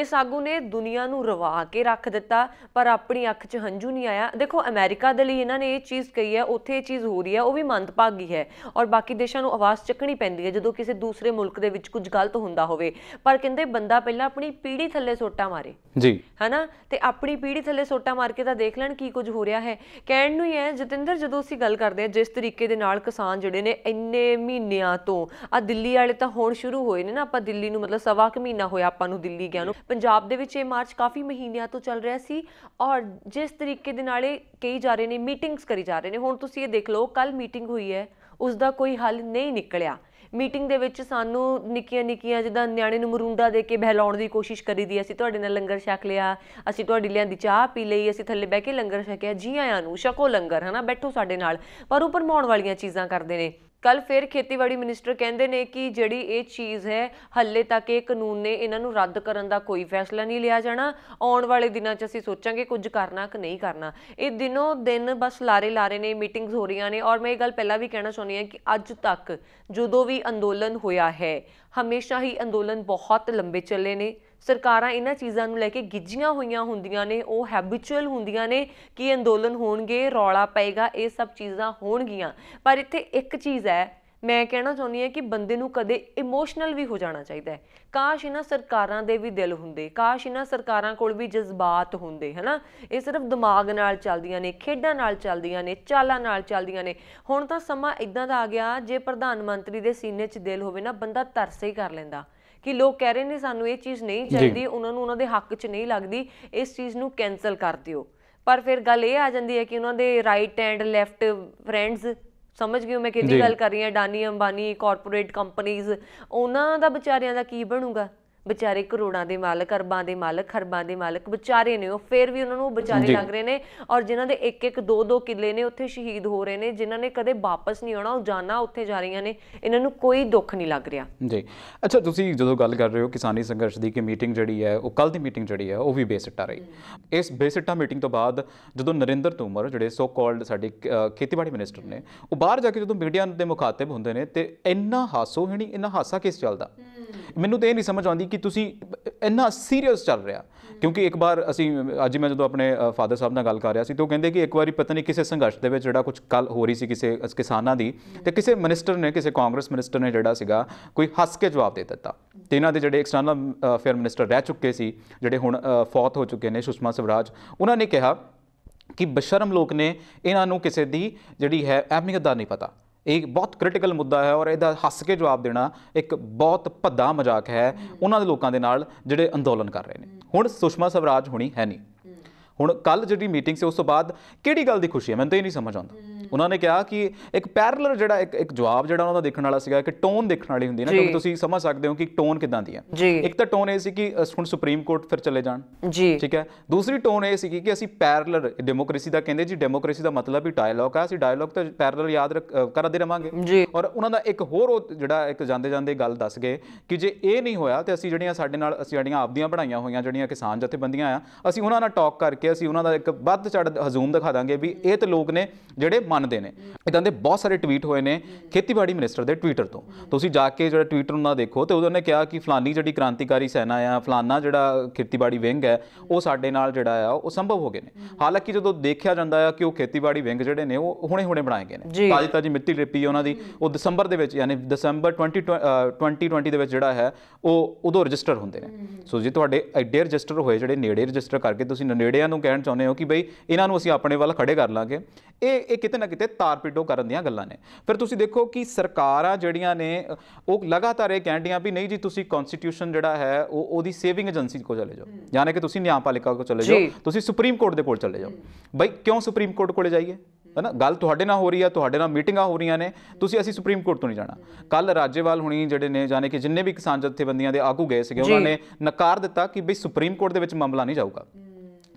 ਇਸ ਆਗੂ ਨੇ ਦੁਨੀਆ ਨੂੰ ਰਵਾ ਕੇ ਰੱਖ ਦਿੱਤਾ ਪਰ ਆਪਣੀ ਅੱਖ 'ਚ ਹੰਝੂ ਨਹੀਂ ਆਇਆ ਦੇਖੋ ਅਮਰੀਕਾ ਦੇ ਲਈ ਇਹਨਾਂ ਨੇ ਇਹ ਚੀਜ਼ ਕਹੀ ਹੈ ਉੱਥੇ ਇਹ ਚੀਜ਼ ਹੋ ਰਹੀ ਹੈ ਉਹ ਵੀ ਮੰਦਭਾਗੀ ਹੈ ਔਰ ਬਾਕੀ ਦੇਸ਼ਾਂ ਨੂੰ ਆਵਾਜ਼ ਚੱਕਣੀ ਪੈਂਦੀ ਹੈ ਜਦੋਂ ਕਿਸੇ ਦੂਸਰੇ ਮੁਲਕ ਦੇ ਵਿੱਚ ਕੁਝ ਗਲਤ ਹੁੰਦਾ ਹੋਵੇ ਪਰ ਕਹਿੰਦੇ ਬੰਦਾ ਪਹਿਲਾਂ ਆਪਣੀ ਪੀੜੀ ਥੱਲੇ ਸੋਟਾ ਮਾਰੇ ਜੀ ਹੈਨਾ ਤੇ ਆਪਣੀ ਪੀੜੀ ਥੱਲੇ ਸੋਟਾ ਮਾਰ ਕੇ ਤਾਂ ਦੇਖ ਲੈਣ ਕੀ ਕੁਝ ਹੋ ਰਿਹਾ ਹੈ ਕਹਿਣ ਨੂੰ ਹੀ ਹੈ ਜਤਿੰਦਰ ਜਦੋਂ ਅਸੀਂ ਗੱਲ ਕਰਦੇ ਹਾਂ ਜਿਸ ਤਰੀਕੇ ਦੇ ਨਾਲ ਕਿਸਾਨ ਜਿਹੜੇ ਨੇ ਇੰਨੇ ਮਹੀਨਿਆਂ ਤੋਂ ਆ ਦਿੱਲੀ ਵਾਲੇ ਤਾਂ ਹੁਣ ਸ਼ੁਰੂ ਹੋਏ ਨੇ ਨਾ ਆਪਾਂ ਦਿੱਲੀ ਨੂੰ ਮਤਲਬ ਸਵਾ ਕੁ ਮਹੀਨਾ ਹੋਇਆ ਆਪਾਂ ਨੂੰ ਦਿੱਲੀ ਗਿਆ ਨੂੰ ਪੰਜਾਬ ਦੇ ਵਿੱਚ ਇਹ ਮਾਰਚ ਕਾਫੀ ਮਹੀਨਿਆਂ ਤੋਂ ਚੱਲ ਰਿਹਾ ਸੀ ਔਰ ਜਿਸ ਤਰੀਕੇ ਦੇ ਨਾਲੇ ਕਈ ਜਾ ਰਹੇ ਨੇ ਮੀਟਿੰਗਸ ਕਰੀ ਜਾ ਰਹੇ ਨੇ ਹੁਣ ਤੁਸੀਂ ਇਹ ਦੇਖ ਲਓ ਕੱਲ ਮੀਟਿੰਗ ਹੋਈ ਹੈ ਉਸ ਦਾ ਕੋਈ ਹੱਲ ਨਹੀਂ ਨਿਕਲਿਆ ਮੀਟਿੰਗ ਦੇ ਵਿੱਚ ਸਾਨੂੰ ਨਿੱਕੀਆਂ ਨਿੱਕੀਆਂ ਜਿੱਦਾਂ ਨਿਆਣੇ ਨੂੰ ਮਰੂੰਡਾ ਦੇ ਕੇ ਬਹਿਲਾਉਣ ਦੀ ਕੋਸ਼ਿਸ਼ ਕਰੀ ਦੀ ਅਸੀਂ ਤੁਹਾਡੇ ਨਾਲ ਲੰਗਰ ਛਕ ਲਿਆ ਅਸੀਂ ਤੁਹਾਡੀ ਦੀ ਚਾਹ ਪੀ ਲਈ ਅਸੀਂ ਥੱਲੇ ਬਹਿ ਕੇ ਲੰਗਰ ਛਕਿਆ ਜੀ ਆਇਆਂ ਨੂੰ ਛਕੋ ਲੰਗਰ ਹਨਾ ਬੈਠੋ ਸਾਡੇ ਨਾਲ ਪਰ ਉਪਰ ਮਾਉਣ ਵਾਲੀਆਂ ਚੀਜ਼ਾਂ ਕਰਦੇ ਨੇ ਕੱਲ ਫਿਰ ਖੇਤੀਬਾੜੀ ਮਿਨਿਸਟਰ ਕਹਿੰਦੇ ਨੇ ਕਿ ਜਿਹੜੀ ਇਹ ਚੀਜ਼ ਹੈ ਹੱਲੇ ਤੱਕ ਇਹ ਕਾਨੂੰਨ ਨੇ ਇਹਨਾਂ ਨੂੰ ਰੱਦ ਕਰਨ ਦਾ ਕੋਈ ਫੈਸਲਾ ਨਹੀਂ ਲਿਆ ਜਾਣਾ ਆਉਣ ਵਾਲੇ ਦਿਨਾਂ 'ਚ ਅਸੀਂ ਸੋਚਾਂਗੇ ਕੁਝ ਕਰਨਾ ਕਿ ਨਹੀਂ ਕਰਨਾ ਇਹ ਦਿਨੋਂ ਦਿਨ ਬਸ ਲਾਰੇ ਲਾਰੇ ਨੇ ਮੀਟਿੰਗਸ ਹੋ ਰਹੀਆਂ ਨੇ ਔਰ ਮੈਂ ਇਹ ਗੱਲ ਪਹਿਲਾਂ ਵੀ ਕਹਿਣਾ ਚਾਹੁੰਦੀ ਹਾਂ ਕਿ ਅੱਜ ਤੱਕ ਜਦੋਂ ਵੀ ਅੰਦੋਲਨ ਹੋਇਆ ਹੈ ਹਮੇਸ਼ਾ ਹੀ ਅੰਦੋਲਨ ਬਹੁਤ ਲੰਬੇ ਚੱਲੇ ਨੇ ਸਰਕਾਰਾਂ ਇਹਨਾਂ ਚੀਜ਼ਾਂ ਨੂੰ ਲੈ ਕੇ ਗਿੱਜੀਆਂ ਹੋਈਆਂ ਹੁੰਦੀਆਂ ਨੇ ਉਹ ਹੈਬਿਚੁਅਲ ਹੁੰਦੀਆਂ ਨੇ ਕਿ ਅੰਦੋਲਨ ਹੋਣਗੇ ਰੌਲਾ ਪਏਗਾ ਇਹ ਸਭ ਚੀਜ਼ਾਂ ਹੋਣਗੀਆਂ ਪਰ ਇੱਥੇ ਇੱਕ ਚੀਜ਼ ਹੈ ਮੈਂ ਕਹਿਣਾ ਚਾਹੁੰਦੀ ਹਾਂ ਕਿ ਬੰਦੇ ਨੂੰ ਕਦੇ ਇਮੋਸ਼ਨਲ ਵੀ ਹੋ ਜਾਣਾ ਚਾਹੀਦਾ ਹੈ ਕਾਸ਼ ਇਹਨਾਂ ਸਰਕਾਰਾਂ ਦੇ ਵੀ ਦਿਲ ਹੁੰਦੇ ਕਾਸ਼ ਇਹਨਾਂ ਸਰਕਾਰਾਂ ਕੋਲ ਵੀ ਜਜ਼ਬਾਤ ਹੁੰਦੇ ਹਨਾ ਇਹ ਸਿਰਫ ਦਿਮਾਗ ਨਾਲ ਚੱਲਦੀਆਂ ਨੇ ਖੇਡਾਂ ਨਾਲ ਚੱਲਦੀਆਂ ਨੇ ਚਾਲਾਂ ਨਾਲ ਚੱਲਦੀਆਂ ਨੇ ਹੁਣ ਤਾਂ ਸਮਾਂ ਇਦਾਂ ਦਾ ਆ ਗਿਆ ਜੇ ਪ੍ਰਧਾਨ ਮੰਤਰੀ ਦੇ ਸੀਨੇ 'ਚ ਦਿਲ ਹੋਵੇ ਨਾ ਬੰਦਾ ਤਰਸੇ ਹੀ ਕਰ ਲੈਂਦਾ ਕਿ ਲੋਕ ਕਹਿ ਰਹੇ ਨੇ ਸਾਨੂੰ ਇਹ ਚੀਜ਼ ਨਹੀਂ ਚਾਹੀਦੀ ਉਹਨਾਂ ਨੂੰ ਉਹਨਾਂ ਦੇ ਹੱਕ 'ਚ ਨਹੀਂ ਲੱਗਦੀ ਇਸ ਚੀਜ਼ ਨੂੰ ਕੈਨਸਲ ਕਰ ਦਿਓ ਪਰ ਫਿਰ ਗੱਲ ਇਹ ਆ ਜਾਂਦੀ ਹੈ ਕਿ ਉਹਨਾਂ ਦੇ ਰਾਈਟ ਐਂਡ ਲੈਫਟ ਫਰੈਂਡਸ ਸਮਝ ਗਏ ਮੈਂ ਕਿਹਦੀ ਗੱਲ ਕਰ ਰਹੀ ਹਾਂ ਡਾਨੀ ਅੰਬਾਨੀ ਕਾਰਪੋਰੇਟ ਕੰਪਨੀਆਂ ਉਹਨਾਂ ਦਾ ਵਿਚਾਰਿਆਂ ਦਾ ਕੀ ਬਣੂਗਾ ਵਿਚਾਰੇ ਕਰੋੜਾਂ ਦੇ ਮਾਲਕ ਅਰਬਾਂ ਦੇ ਮਾਲਕ ਖਰਬਾਂ ਦੇ ਮਾਲਕ ਵਿਚਾਰੇ ਨੇ ਉਹ ਫੇਰ ਵੀ ਉਹਨਾਂ ਨੂੰ ਵਿਚਾਰੇ ਲੱਗ ਰਹੇ ਨੇ ਔਰ ਜਿਨ੍ਹਾਂ ਦੇ ਇੱਕ ਇੱਕ ਦੋ ਦੋ ਕਿੱਲੇ ਨੇ ਉੱਥੇ ਸ਼ਹੀਦ ਹੋ ਰਹੇ ਨੇ ਜਿਨ੍ਹਾਂ ਨੇ ਕਦੇ ਵਾਪਸ ਨਹੀਂ ਆਉਣਾ ਉਹ ਜਾਨਾਂ ਉੱਥੇ ਜਾ ਰਹੀਆਂ ਨੇ ਇਹਨਾਂ ਨੂੰ ਕੋਈ ਦੁੱਖ ਨਹੀਂ ਲੱਗ ਰਿਹਾ ਜੀ ਅੱਛਾ ਤੁਸੀਂ ਜਦੋਂ ਗੱਲ ਕਰ ਰਹੇ ਹੋ ਕਿਸਾਨੀ ਸੰਘਰਸ਼ ਦੀ ਕਿ ਮੀਟਿੰਗ ਜਿਹੜੀ ਹੈ ਉਹ ਕੱਲ ਦੀ ਮੀਟਿੰਗ ਜਿਹੜੀ ਹੈ ਉਹ ਵੀ ਬੇਸਿੱਟਾ ਰਹੀ ਇਸ ਬੇਸਿੱਟਾ ਮੀਟਿੰਗ ਤੋਂ ਬਾਅਦ ਜਦੋਂ ਨਰਿੰਦਰ ਤੋਮਰ ਜਿਹੜੇ ਸੋ ਕਾਲਡ ਸਾਡੇ ਖੇਤੀਬਾੜੀ ਮਿਨਿਸਟਰ ਨੇ ਉਹ ਬਾਹਰ ਜਾ ਕੇ ਜਦੋਂ ਮੀਡੀਆ ਦੇ ਮੁਖਾਤਬ ਹੁੰਦੇ ਨੇ ਤੇ ਇੰਨਾ ਹਾਸੋ ਇੰਨਾ ਹਾਸਾ ਕਿਸ ਚੱਲਦਾ ਮੈਨੂੰ ਤੇ ਇਹ ਨਹੀਂ ਸਮਝ ਆਉਂਦੀ ਕਿ ਤੁਸੀਂ ਇੰਨਾ ਸੀਰੀਅਸ ਚੱਲ ਰਿਹਾ ਕਿਉਂਕਿ ਇੱਕ ਵਾਰ ਅਸੀਂ ਅੱਜ ਮੈਂ ਜਦੋਂ ਆਪਣੇ ਫਾਦਰ ਸਾਹਿਬ ਨਾਲ ਗੱਲ ਕਰ ਰਿਹਾ ਸੀ ਤੇ ਉਹ ਕਹਿੰਦੇ ਕਿ ਇੱਕ ਵਾਰੀ ਪਤਾ ਨਹੀਂ ਕਿਸੇ ਸੰਘਰਸ਼ ਦੇ ਵਿੱਚ ਜਿਹੜਾ ਕੁਝ ਕੱਲ ਹੋ ਰਹੀ ਸੀ ਕਿਸੇ ਕਿਸਾਨਾਂ ਦੀ ਤੇ ਕਿਸੇ ਮਿਨਿਸਟਰ ਨੇ ਕਿਸੇ ਕਾਂਗਰਸ ਮਿਨਿਸਟਰ ਨੇ ਜਿਹੜਾ ਸੀਗਾ ਕੋਈ ਹੱਸ ਕੇ ਜਵਾਬ ਦੇ ਦਿੱਤਾ ਤੇ ਇਹਨਾਂ ਦੇ ਜਿਹੜੇ ਐਕਸਟਰਨਲ ਅਫੇਅਰ ਮਿਨਿਸਟਰ ਰਹਿ ਚੁੱਕੇ ਸੀ ਜਿਹੜੇ ਹੁਣ ਫੌਤ ਹੋ ਚੁੱਕੇ ਨੇ ਸੁਸ਼ਮਾ ਸਵਰਾਜ ਉਹਨਾਂ ਨੇ ਕਿਹਾ ਕਿ ਬਸ਼ਰਮ ਲੋਕ ਨੇ ਇਹਨਾਂ ਨੂੰ ਕਿਸੇ ਦੀ ਜਿਹੜੀ ਹੈ ਅਹਿਮੀਅਤ ਦਾ ਨਹੀਂ ਪਤਾ ਇਹ ਬਹੁਤ ਕ੍ਰਿਟੀਕਲ ਮੁੱਦਾ ਹੈ ਔਰ ਇਹਦਾ ਹੱਸ ਕੇ ਜਵਾਬ ਦੇਣਾ ਇੱਕ ਬਹੁਤ ਭੱਦਾ ਮਜ਼ਾਕ ਹੈ ਉਹਨਾਂ ਦੇ ਲੋਕਾਂ ਦੇ ਨਾਲ ਜਿਹੜੇ ਅੰਦੋਲਨ ਕਰ ਰਹੇ ਨੇ ਹੁਣ ਸੁਸ਼ਮਾ ਸਵਰਾਜ ਹੋਣੀ ਹੈ ਨਹੀਂ ਹੁਣ ਕੱਲ ਜਿਹੜੀ ਮੀਟਿੰਗ ਸੀ ਉਸ ਤੋਂ ਬਾਅਦ ਕਿਹੜੀ ਗੱਲ ਦੀ ਖੁਸ਼ੀ ਹੈ ਮੈਨੂੰ ਤਾਂ ਇਹ ਨਹੀਂ ਸਮਝ ਆਉਂਦਾ ਉਹਨਾਂ ਨੇ ਕਿਹਾ ਕਿ ਇੱਕ ਪੈਰਲਰ ਜਿਹੜਾ ਇੱਕ ਇੱਕ ਜਵਾਬ ਜਿਹੜਾ ਉਹਨਾਂ ਦਾ ਦੇਖਣ ਵਾਲਾ ਸੀਗਾ ਕਿ ਟੋਨ ਦੇਖਣ ਵਾਲੀ ਹੁੰਦੀ ਹੈ ਨਾ ਕਿਉਂਕਿ ਤੁਸੀਂ ਸਮਝ ਸਕਦੇ ਹੋ ਕਿ ਟੋਨ ਕਿਦਾਂ ਦੀ ਹੈ ਇੱਕ ਤਾਂ ਟੋਨ ਇਹ ਸੀ ਕਿ ਹੁਣ ਸੁਪਰੀਮ ਕੋਰਟ ਫਿਰ ਚਲੇ ਜਾਣ ਜੀ ਠੀਕ ਹੈ ਦੂਸਰੀ ਟੋਨ ਇਹ ਸੀ ਕਿ ਅਸੀਂ ਪੈਰਲਰ ਡੈਮੋਕ੍ਰੇਸੀ ਦਾ ਕਹਿੰਦੇ ਜੀ ਡੈਮੋਕ੍ਰੇਸੀ ਦਾ ਮਤਲਬ ਹੀ ਡਾਇਲੌਗ ਆ ਅਸੀਂ ਡਾਇਲੌਗ ਤਾਂ ਪੈਰਲਰ ਯਾਦ ਕਰਦੇ ਰਵਾਂਗੇ ਔਰ ਉਹਨਾਂ ਦਾ ਇੱਕ ਹੋਰ ਜਿਹੜਾ ਇੱਕ ਜਾਂਦੇ ਜਾਂਦੇ ਗੱਲ ਦੱਸ ਗਏ ਕਿ ਜੇ ਇਹ ਨਹੀਂ ਹੋਇਆ ਤੇ ਅਸੀਂ ਜਿਹੜੀਆਂ ਸਾਡੇ ਨਾਲ ਅਸੀਂ ਜਿਹੜੀਆਂ ਆਪਦੀਆਂ ਬਣਾਈਆਂ ਹੋਈਆਂ ਜਿਹੜੀਆਂ ਕਿਸਾਨ ਜਥੇਬੰਦੀਆਂ ਆ ਅਸੀਂ ਉਹਨਾਂ ਨਾਲ ਟਾਕ ਕਰਕੇ ਅਸੀਂ ਉਹਨਾਂ ਦਾ ਇੱਕ ਵੱਧ ਚੜ ਹਜ਼ੂਮ ਦਿਖਾ ਦਾਂਗੇ ਵੀ ਇਹ ਤੇ ਲੋਕ ਨੇ ਜਿਹੜੇ ਮੰਨਦੇ ਨੇ ਇਦਾਂ ਦੇ ਬਹੁਤ ਸਾਰੇ ਟਵੀਟ ਹੋਏ ਨੇ ਖੇਤੀਬਾੜੀ ਮਿਨਿਸਟਰ ਦੇ ਟਵਿੱਟਰ ਤੋਂ ਤੁਸੀਂ ਜਾ ਕੇ ਜਿਹੜਾ ਟਵਿੱਟਰ ਉਹਨਾਂ ਦੇਖੋ ਤੇ ਉਹਨੇ ਕਿਹਾ ਕਿ ਫਲਾਨੀ ਜਿਹੜੀ ਕ੍ਰਾਂਤੀਕਾਰੀ ਸੈਨਾ ਆ ਫਲਾਨਾ ਜਿਹੜਾ ਖੇਤੀਬਾੜੀ ਵਿੰਗ ਹੈ ਉਹ ਸਾਡੇ ਨਾਲ ਜਿਹੜਾ ਆ ਉਹ ਸੰਭਵ ਹੋ ਗਏ ਨੇ ਹਾਲਾਂਕਿ ਜਦੋਂ ਦੇਖਿਆ ਜਾਂਦਾ ਆ ਕਿ ਉਹ ਖੇਤੀਬਾੜੀ ਵਿੰਗ ਜਿਹੜੇ ਨੇ ਉਹ ਹੁਣੇ-ਹੁਣੇ ਬਣਾਏ ਗਏ ਨੇ ਤਾਜੀ ਤਾਜੀ ਮਿੱਟੀ ਰੇਪੀ ਉਹਨਾਂ ਦੀ ਉਹ ਦਸੰਬਰ ਦੇ ਵਿੱਚ ਯਾਨੀ ਦਸੰਬਰ 2020 ਦੇ ਵਿੱਚ ਜਿਹੜਾ ਹੈ ਉਹ ਉਦੋਂ ਰਜਿਸਟਰ ਹੁੰਦੇ ਨੇ ਸੋ ਜੇ ਤੁਹਾਡੇ ਐਡੇ ਰਜਿਸਟਰ ਹੋਏ ਜਿਹੜੇ ਨੇੜੇ ਰਜਿਸਟਰ ਕਰਕੇ ਤੁਸੀਂ ਨੇੜਿਆਂ ਨੂੰ ਕਹਿਣ ਚਾਹੁੰਦੇ ਹੋ ਕਿ ਬਈ ਇਹਨਾਂ ਨੂੰ ਅਸੀਂ ਆਪਣੇ ਵੱਲ ਖੜੇ ਕਰ ਲਾਂਗੇ ਇਹ ਇਹ ਕਿਤੇ ਨਾ ਕਿਤੇ ਤਾਰਪੀਟੋ ਕਰਨ ਦੀਆਂ ਗੱਲਾਂ ਨੇ ਫਿਰ ਤੁਸੀਂ ਦੇਖੋ ਕਿ ਸਰਕਾਰਾਂ ਜਿਹੜੀਆਂ ਨੇ ਉਹ ਲਗਾਤਾਰ ਇਹ ਕਹਿੰਦੀਆਂ ਵੀ ਨਹੀਂ ਜੀ ਤੁਸੀਂ ਕਨਸਟੀਟਿਊਸ਼ਨ ਜਿਹੜਾ ਹੈ ਉਹ ਉਹਦੀ ਸੇਵਿੰਗ ਏਜੰਸੀ ਕੋਲ ਚਲੇ ਜਾਓ ਯਾਨੀ ਕਿ ਤੁਸੀਂ ਨਿਆਂਪਾਲਿਕਾ ਕੋਲ ਚਲੇ ਜਾਓ ਤੁਸੀਂ ਸੁਪਰੀਮ ਕੋਰਟ ਦੇ ਕੋਲ ਚਲੇ ਜਾਓ ਬਈ ਕਿਉਂ ਸੁਪਰੀਮ ਕੋਰਟ ਕੋਲੇ ਜਾਈਏ ਹਨਾ ਗੱਲ ਤੁਹਾਡੇ ਨਾਲ ਹੋ ਰਹੀ ਆ ਤੁਹਾਡੇ ਨਾਲ ਮੀਟਿੰਗਾਂ ਹੋ ਰਹੀਆਂ ਨੇ ਤੁਸੀਂ ਅਸੀਂ ਸੁਪਰੀਮ ਕੋਰਟ ਤੋਂ ਨਹੀਂ ਜਾਣਾ ਕੱਲ ਰਾਜੇਵਾਲ ਹੁਣੀ ਜਿਹੜੇ ਨੇ ਜਾਣੇ ਕਿ ਜਿੰਨੇ ਵੀ ਕਿਸਾਨ ਜਥੇਬੰਦੀਆਂ ਦੇ ਆਗੂ ਗਏ ਸੀਗੇ ਉਹਨਾਂ ਨੇ ਨਕਾਰ ਦਿੱਤਾ ਕਿ ਬਈ ਸੁਪਰੀਮ ਕੋਰਟ ਦੇ ਵਿੱਚ ਮਾਮਲਾ ਨਹੀਂ ਜਾਊਗਾ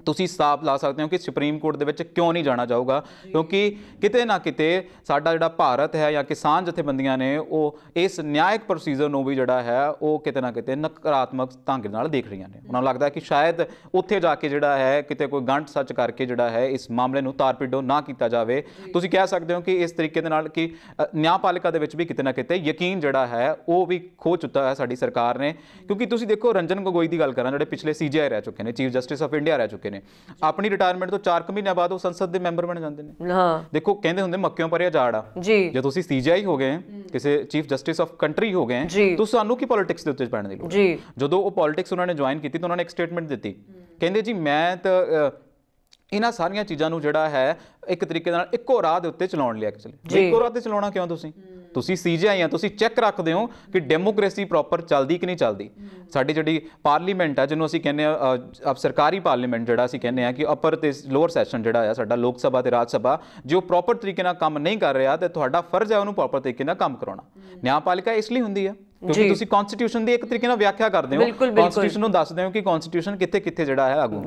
ਤੁਸੀਂ ਸਾਫ ਲਾ ਸਕਦੇ ਹੋ ਕਿ ਸੁਪਰੀਮ ਕੋਰਟ ਦੇ ਵਿੱਚ ਕਿਉਂ ਨਹੀਂ ਜਾਣਾ ਜਾਊਗਾ ਕਿਉਂਕਿ ਕਿਤੇ ਨਾ ਕਿਤੇ ਸਾਡਾ ਜਿਹੜਾ ਭਾਰਤ ਹੈ ਜਾਂ ਕਿਸਾਨ ਜਥੇਬੰਦੀਆਂ ਨੇ ਉਹ ਇਸ ਨਿਆਇਕ ਪ੍ਰੋਸੀਜਰ ਨੂੰ ਵੀ ਜਿਹੜਾ ਹੈ ਉਹ ਕਿਤੇ ਨਾ ਕਿਤੇ ਨਕਾਰਾਤਮਕ ਢੰਗ ਨਾਲ ਦੇਖ ਰਹੀਆਂ ਨੇ ਉਹਨਾਂ ਨੂੰ ਲੱਗਦਾ ਕਿ ਸ਼ਾਇਦ ਉੱਥੇ ਜਾ ਕੇ ਜਿਹੜਾ ਹੈ ਕਿਤੇ ਕੋਈ ਗੰਢ ਸੱਚ ਕਰਕੇ ਜਿਹੜਾ ਹੈ ਇਸ ਮਾਮਲੇ ਨੂੰ ਤਾਰਪੀਡੋ ਨਾ ਕੀਤਾ ਜਾਵੇ ਤੁਸੀਂ ਕਹਿ ਸਕਦੇ ਹੋ ਕਿ ਇਸ ਤਰੀਕੇ ਦੇ ਨਾਲ ਕਿ ਨਿਆਂਪਾਲਿਕਾ ਦੇ ਵਿੱਚ ਵੀ ਕਿਤੇ ਨਾ ਕਿਤੇ ਯਕੀਨ ਜਿਹੜਾ ਹੈ ਉਹ ਵੀ ਖੋ ਚੁੱਕਾ ਹੈ ਸਾਡੀ ਸਰਕਾਰ ਨੇ ਕਿਉਂਕਿ ਤੁਸੀਂ ਦੇਖੋ ਰੰਜਨ ਗੋਗੋਈ ਦੀ ਗੱਲ ਕਰਾਂ ਜਿਹੜੇ ਪਿਛਲੇ ਸੀਜੀਆਈ ਰਹਿ ਚੁੱਕੇ ਨੇ ਚੀਫ ਜਸਟਿਸ ਆਫ ਇੰਡੀਆ ਰਹਿ ਚੁੱਕੇ ਚੁੱਕੇ ਨੇ ਆਪਣੀ ਰਿਟਾਇਰਮੈਂਟ ਤੋਂ 4 ਮਹੀਨੇ ਬਾਅਦ ਉਹ ਸੰਸਦ ਦੇ ਮੈਂਬਰ ਬਣ ਜਾਂਦੇ ਨੇ ਹਾਂ ਦੇਖੋ ਕਹਿੰਦੇ ਹੁੰਦੇ ਮੱਕਿਓਂ ਪਰਿਆ ਜਾੜ ਆ ਜੇ ਤੁਸੀਂ ਸੀਜੀਆਈ ਹੋ ਗਏ ਕਿਸੇ ਚੀਫ ਜਸਟਿਸ ਆਫ ਕੰਟਰੀ ਹੋ ਗਏ ਤਾਂ ਸਾਨੂੰ ਕੀ ਪੋਲਿਟਿਕਸ ਦੇ ਉੱਤੇ ਪੈਣ ਦੀ ਲੋੜ ਜਦੋਂ ਉਹ ਪੋਲਿਟਿਕਸ ਉਹਨਾਂ ਨੇ ਜੁਆਇਨ ਕੀਤੀ ਤਾਂ ਉਹਨਾਂ ਨੇ ਇੱਕ ਸਟੇਟਮੈਂਟ ਦਿੱਤੀ ਕਹਿੰਦੇ ਜੀ ਮੈਂ ਤਾਂ ਇਹਨਾਂ ਸਾਰੀਆਂ ਚੀਜ਼ਾਂ ਨੂੰ ਜਿਹੜਾ ਹੈ ਇੱਕ ਤਰੀਕੇ ਨਾਲ ਇੱਕੋ ਰਾਹ ਦੇ ਉੱਤੇ ਚਲਾਉਣ ਲਿਆ ਐਕਚੁਅਲੀ ਇੱਕੋ ਰਾਹ ਤੇ ਚਲਾਉਣਾ ਕਿਉਂ ਤੁਸੀਂ ਤੁਸੀਂ ਸੀਜੀਆਈ ਆ ਤੁਸੀਂ ਚੈੱਕ ਰੱਖਦੇ ਹੋ ਕਿ ਡੈਮੋਕ੍ਰੇਸੀ ਪ੍ਰੋਪਰ ਚੱਲਦੀ ਕਿ ਨਹੀਂ ਚੱਲਦੀ ਸਾਡੀ ਜਿਹੜੀ ਪਾਰਲੀਮੈਂਟ ਆ ਜਿਹਨੂੰ ਅਸੀਂ ਕਹਿੰਦੇ ਆ ਸਰਕਾਰੀ ਪਾਰਲੀਮੈਂਟ ਜਿਹੜਾ ਅਸੀਂ ਕਹਿੰਦੇ ਆ ਕਿ ਅਪਰ ਤੇ ਲੋਅਰ ਸੈਸ਼ਨ ਜਿਹੜਾ ਆ ਸਾਡਾ ਲੋਕ ਸਭਾ ਤੇ ਰਾਜ ਸਭਾ ਜੋ ਪ੍ਰੋਪਰ ਤਰੀਕੇ ਨਾਲ ਕੰਮ ਨਹੀਂ ਕਰ ਰਿਹਾ ਤੇ ਤੁਹਾਡਾ ਫਰਜ਼ ਹੈ ਉਹਨੂੰ ਪ੍ਰੋਪਰ ਤਰੀਕੇ ਨਾਲ ਕੰਮ ਕਰਾਉਣਾ ਨਿਆਂਪਾਲਿਕਾ ਇਸ ਲਈ ਹੁੰਦੀ ਆ ਕਿਉਂਕਿ ਤੁਸੀਂ ਕਨਸਟੀਟਿਊਸ਼ਨ ਦੀ ਇੱਕ ਤਰੀਕੇ ਨਾਲ ਵਿਆਖਿਆ ਕਰਦੇ ਹੋ ਕਨਸਟੀਟਿਊਸ਼ਨ ਨੂੰ ਦੱਸਦੇ ਹੋ ਕਿ ਕਨਸਟੀਟਿਊਸ਼ਨ ਕਿੱਥੇ ਕਿੱਥੇ ਜਿਹੜਾ ਹੈ ਆਗੂ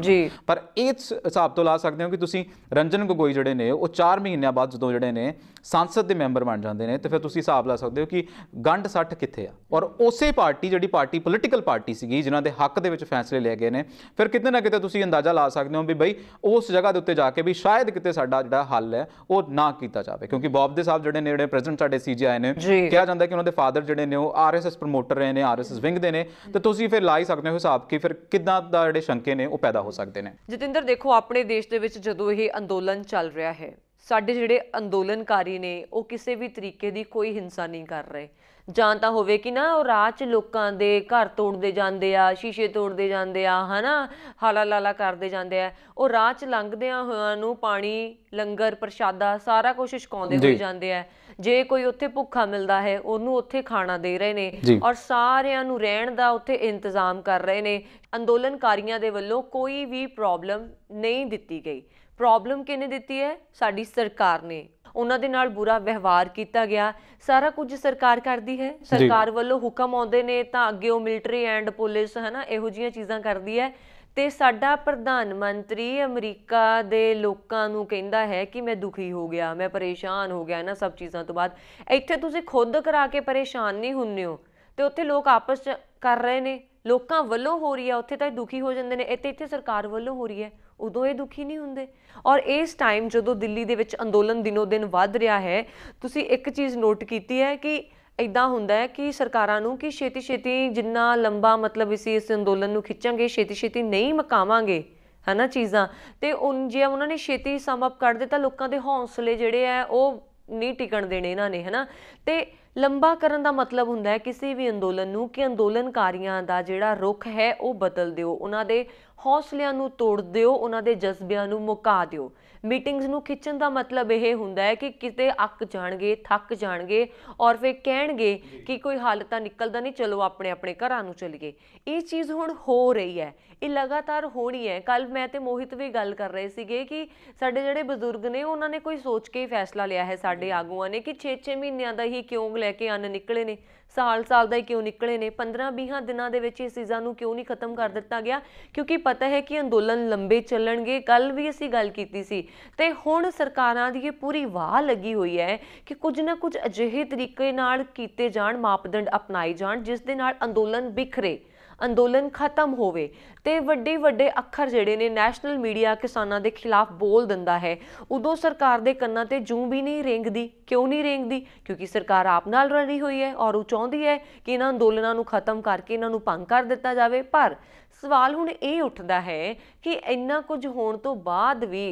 ਪਰ ਇਹ ਹਿਸਾਬ ਤੋਂ ਲਾ ਸਕਦੇ ਹੋ ਕਿ ਤੁਸੀਂ ਰੰਜਨ ਗੋਗੋਈ ਜਿਹੜੇ ਨੇ ਉਹ 4 ਮਹੀਨਿਆਂ ਬਾਅਦ ਜਦੋਂ ਜਿਹੜੇ ਨੇ ਸੰਸਦ ਦੇ ਮੈਂਬਰ ਬਣ ਜਾਂਦੇ ਨੇ ਤੇ ਫਿਰ ਤੁਸੀਂ ਹਿਸਾਬ ਲਾ ਸਕਦੇ ਹੋ ਕਿ ਗੰਢ 60 ਕਿੱਥੇ ਆ ਔਰ ਉਸੇ ਪਾਰਟੀ ਜਿਹੜੀ ਪਾਰਟੀ ਪੋਲੀਟੀਕਲ ਪਾਰਟੀ ਸੀਗੀ ਜਿਨ੍ਹਾਂ ਦੇ ਹੱਕ ਦੇ ਵਿੱਚ ਫੈਸਲੇ ਲਏ ਗਏ ਨੇ ਫਿਰ ਕਿਤੇ ਨਾ ਕਿਤੇ ਤੁਸੀਂ ਅੰਦਾਜ਼ਾ ਲਾ ਸਕਦੇ ਹੋ ਵੀ ਬਈ ਉਸ ਜਗ੍ਹਾ ਦੇ ਉੱਤੇ ਜਾ ਕੇ ਵੀ ਸ਼ਾਇਦ ਕਿਤੇ ਸਾਡਾ ਜਿਹੜਾ ਹੱਲ ਹੈ ਉਹ ਨਾ ਕੀਤਾ ਜਾਵੇ ਕਿਉਂਕਿ ਬੌਬ ਦੇ ਸਾਹਿਬ ਜਿਹੜੇ ਨੇ ਜਿਹੜੇ ਪ੍ਰੈਜ਼ੀਡੈਂਟ ਸਾਡੇ ਸੀਜੀ ਆਏ ਨੇ ਕਿਹਾ ਜਾਂਦਾ ਕਿ ਉਹਨਾਂ ਦੇ ਫਾਦਰ ਜਿਹੜੇ ਨੇ ਉਹ ਆਰਐਸਐਸ ਪ੍ਰਮੋਟਰ ਰਹੇ ਨੇ ਆਰਐਸਐਸ ਵਿੰਗ ਦੇ ਨੇ ਤੇ ਤੁਸੀਂ ਫਿਰ ਲਾ ਹੀ ਸਕਦੇ ਹੋ ਹਿਸਾਬ ਕਿ ਫਿਰ ਕਿਦਾਂ ਦਾ ਜਿਹੜੇ ਸ਼ੰਕੇ ਨੇ ਉਹ ਪੈਦਾ ਹੋ ਸਕਦੇ ਨੇ ਜਤਿੰਦਰ ਦੇਖੋ ਆਪਣੇ ਦੇਸ਼ ਦੇ ਵਿੱਚ ਜਦੋਂ ਇਹ ਅੰਦੋਲਨ ਚੱਲ ਰਿਹਾ ਹੈ ਸਾਡੇ ਜਿਹੜੇ ਅੰਦੋਲਨਕਾਰੀ ਨੇ ਉਹ ਕਿਸੇ ਵੀ ਤਰੀਕੇ ਦੀ ਕੋਈ ਹਿੰਸਾ ਨਹੀਂ ਕਰ ਰਹੇ ਜਾਂ ਤਾਂ ਹੋਵੇ ਕਿ ਨਾ ਉਹ ਰਾਹ 'ਚ ਲੋਕਾਂ ਦੇ ਘਰ ਤੋੜਦੇ ਜਾਂਦੇ ਆ ਸ਼ੀਸ਼ੇ ਤੋੜਦੇ ਜਾਂਦੇ ਆ ਹਨਾ ਹਾਲਾ ਲਾਲਾ ਕਰਦੇ ਜਾਂਦੇ ਆ ਉਹ ਰਾਹ 'ਚ ਲੰਘਦਿਆਂ ਹੋਇਆਂ ਨੂੰ ਪਾਣੀ ਲੰਗਰ ਪ੍ਰਸ਼ਾਦਾ ਸਾਰਾ ਕੁਝ ਛਕਾਉਂਦੇ ਹੋਏ ਜਾਂਦੇ ਆ ਜੇ ਕੋਈ ਉੱਥੇ ਭੁੱਖਾ ਮਿਲਦਾ ਹੈ ਉਹਨੂੰ ਉੱਥੇ ਖਾਣਾ ਦੇ ਰਹੇ ਨੇ ਔਰ ਸਾਰਿਆਂ ਨੂੰ ਰਹਿਣ ਦਾ ਉੱਥੇ ਇੰਤਜ਼ਾਮ ਕਰ ਰਹੇ ਨੇ ਅੰਦੋਲਨਕਾਰੀਆਂ ਦੇ ਵੱਲੋਂ ਕੋਈ ਵੀ ਪ੍ਰੋਬਲਮ ਨਹੀਂ ਦਿੱਤੀ ਗਈ ਪ੍ਰੋਬਲਮ ਕਿਨੇ ਦਿੱਤੀ ਹੈ ਸਾਡੀ ਸਰਕਾਰ ਨੇ ਉਹਨਾਂ ਦੇ ਨਾਲ ਬੁਰਾ ਵਿਵਹਾਰ ਕੀਤਾ ਗਿਆ ਸਾਰਾ ਕੁਝ ਸਰਕਾਰ ਕਰਦੀ ਹੈ ਸਰਕਾਰ ਵੱਲੋਂ ਹੁਕਮ ਆਉਂਦੇ ਨੇ ਤਾਂ ਅੱਗੇ ਉਹ ਮਿਲਟਰੀ ਐਂਡ ਪੁਲਿਸ ਹਨਾ ਇਹੋ ਜੀਆਂ ਚੀਜ਼ਾਂ ਕਰਦੀ ਹੈ ਤੇ ਸਾਡਾ ਪ੍ਰਧਾਨ ਮੰਤਰੀ ਅਮਰੀਕਾ ਦੇ ਲੋਕਾਂ ਨੂੰ ਕਹਿੰਦਾ ਹੈ ਕਿ ਮੈਂ ਦੁਖੀ ਹੋ ਗਿਆ ਮੈਂ ਪਰੇਸ਼ਾਨ ਹੋ ਗਿਆ ਨਾ ਸਭ ਚੀਜ਼ਾਂ ਤੋਂ ਬਾਅਦ ਇੱਥੇ ਤੁਸੀਂ ਖੁਦ ਕਰਾ ਕੇ ਪਰੇਸ਼ਾਨ ਨਹੀਂ ਹੁੰਨੇ ਹੋ ਤੇ ਉੱਥੇ ਲੋਕ ਆਪਸ ਚ ਕਰ ਰਹੇ ਨੇ ਲੋਕਾਂ ਵੱਲੋਂ ਹੋ ਰਹੀ ਹੈ ਉੱਥੇ ਤਾਂ ਦੁਖੀ ਹੋ ਜਾਂਦੇ ਨੇ ਇੱਥੇ ਇੱਥੇ ਸਰਕਾਰ ਵੱਲੋਂ ਹੋ ਰਹੀ ਹੈ ਉਦੋਂ ਇਹ ਦੁਖੀ ਨਹੀਂ ਹੁੰਦੇ ਔਰ ਇਸ ਟਾਈਮ ਜਦੋਂ ਦਿੱਲੀ ਦੇ ਵਿੱਚ ਅੰਦੋਲਨ ਦਿਨੋ ਦਿਨ ਵੱਧ ਰਿਹਾ ਹੈ ਤੁਸੀਂ ਇੱਕ ਚੀਜ਼ ਨੋਟ ਕੀਤੀ ਹੈ ਕਿ ਇਦਾਂ ਹੁੰਦਾ ਹੈ ਕਿ ਸਰਕਾਰਾਂ ਨੂੰ ਕਿ ਛੇਤੀ ਛੇਤੀ ਜਿੰਨਾ ਲੰਬਾ ਮਤਲਬ ਇਸੇ ਇਸ ਅੰਦੋਲਨ ਨੂੰ ਖਿੱਚਾਂਗੇ ਛੇਤੀ ਛੇਤੀ ਨਹੀਂ ਮਕਾਵਾਂਗੇ ਹਨਾ ਚੀਜ਼ਾਂ ਤੇ ਉਹ ਜੇ ਉਹਨਾਂ ਨੇ ਛੇਤੀ ਸਮ ਅਪ ਕਰ ਦਿੱਤਾ ਲੋਕਾਂ ਦੇ ਹੌਸਲੇ ਜਿਹੜੇ ਆ ਉਹ ਨਹੀਂ ਟਿਕਣ ਦੇਣੇ ਇਹਨਾਂ ਨੇ ਹਨਾ ਤੇ ਲੰਬਾ ਕਰਨ ਦਾ ਮਤਲਬ ਹੁੰਦਾ ਹੈ ਕਿਸੇ ਵੀ ਅੰਦੋਲਨ ਨੂੰ ਕਿ ਅੰਦੋਲਨਕਾਰੀਆਂ ਦਾ ਜਿਹੜਾ ਰੁਖ ਹੈ ਉਹ ਬਦਲ ਦਿਓ ਉਹਨਾਂ ਦੇ ਹੌਸਲਿਆਂ ਨੂੰ ਤੋੜ ਦਿਓ ਉਹਨਾਂ ਦੇ ਜਜ਼ਬਿਆਂ ਨੂੰ ਮੁਕਾ ਦਿਓ ਮੀਟਿੰਗਸ ਨੂੰ ਖਿੱਚਣ ਦਾ ਮਤਲਬ ਇਹ ਹੁੰਦਾ ਹੈ ਕਿ ਕਿਤੇ ਅੱਕ ਜਾਣਗੇ ਥੱਕ ਜਾਣਗੇ ਔਰ ਫਿਰ ਕਹਿਣਗੇ ਕਿ ਕੋਈ ਹੱਲ ਤਾਂ ਨਿਕਲਦਾ ਨਹੀਂ ਚਲੋ ਆਪਣੇ ਆਪਣੇ ਘਰਾਂ ਨੂੰ ਚਲੀਏ ਇਹ ਚੀਜ਼ ਹੁਣ ਹੋ ਰਹੀ ਹੈ ਇਹ ਲਗਾਤਾਰ ਹੋਣੀ ਹੈ ਕੱਲ ਮੈਂ ਤੇ ਮੋਹਿਤ ਵੀ ਗੱਲ ਕਰ ਰਹੇ ਸੀਗੇ ਕਿ ਸਾਡੇ ਜਿਹੜੇ ਬਜ਼ੁਰਗ ਨੇ ਉਹਨਾਂ ਨੇ ਕੋਈ ਸੋਚ ਕੇ ਹੀ ਫੈਸਲਾ ਲਿਆ ਹੈ ਸਾਡੇ ਆਗੂਆਂ ਨੇ ਕਿ 6-6 ਮਹੀਨਿਆਂ ਦਾ ਹੀ ਕਿਉਂ ਲੈ ਕੇ ਅੰਨ ਨਿਕਲੇ ਨੇ ਸਾਲ-ਸਾਲ ਦਾ ਹੀ ਕਿਉਂ ਨਿਕਲੇ ਨੇ 15-20 ਦਿਨਾਂ ਦੇ ਵਿੱਚ ਇਸ ਚੀਜ਼ਾਂ ਨੂੰ ਕਿਉਂ ਨਹੀਂ ਖਤਮ ਕਰ ਦਿੱਤਾ ਗਿਆ ਕਿਉਂਕਿ ਪਤਾ ਹੈ ਕਿ ਅੰਦੋਲਨ ਲੰਬੇ ਚੱਲਣਗੇ ਕੱਲ ਵੀ ਅਸੀਂ ਗੱਲ ਕੀਤੀ ਸੀ ਤੇ ਹੁਣ ਸਰਕਾਰਾਂ ਦੀ ਇਹ ਪੂਰੀ ਵਾਹ ਲੱਗੀ ਹੋਈ ਹੈ ਕਿ ਕੁਝ ਨਾ ਕੁਝ ਅਜਿਹੇ ਤਰੀਕੇ ਨਾਲ ਕੀਤੇ ਜਾਣ ਮਾਪਦੰਡ ਅਪਣਾਏ ਜਾਣ ਜਿਸ ਦੇ ਨਾਲ ਅੰਦੋਲਨ ਬਿਖਰੇ ਅੰਦੋਲਨ ਖਤਮ ਹੋਵੇ ਤੇ ਵੱਡੇ ਵੱਡੇ ਅੱਖਰ ਜਿਹੜੇ ਨੇ ਨੈਸ਼ਨਲ ਮੀਡੀਆ ਕਿਸਾਨਾਂ ਦੇ ਖਿਲਾਫ ਬੋਲ ਦਿੰਦਾ ਹੈ ਉਦੋਂ ਸਰਕਾਰ ਦੇ ਕੰਨਾਂ ਤੇ ਜੂੰ ਵੀ ਨਹੀਂ ਰੇਂਗਦੀ ਕਿਉਂ ਨਹੀਂ ਰੇਂਗਦੀ ਕਿਉਂਕਿ ਸਰਕਾਰ ਆਪ ਨਾਲ ਰਹੀ ਹੋਈ ਹੈ ਔਰ ਉਹ ਚਾਹੁੰਦੀ ਹੈ ਕਿ ਇਹਨਾਂ ਅੰਦੋਲਨਾਂ ਨੂੰ ਖਤਮ ਕਰਕੇ ਇਹਨਾਂ ਨੂੰ ਭੰਗ ਕਰ ਦਿੱਤਾ ਜਾਵੇ ਪਰ ਸਵਾਲ ਹੁਣ ਇਹ ਉੱਠਦਾ ਹੈ ਕਿ ਇੰਨਾ ਕੁਝ ਹੋਣ ਤੋਂ ਬਾਅਦ ਵੀ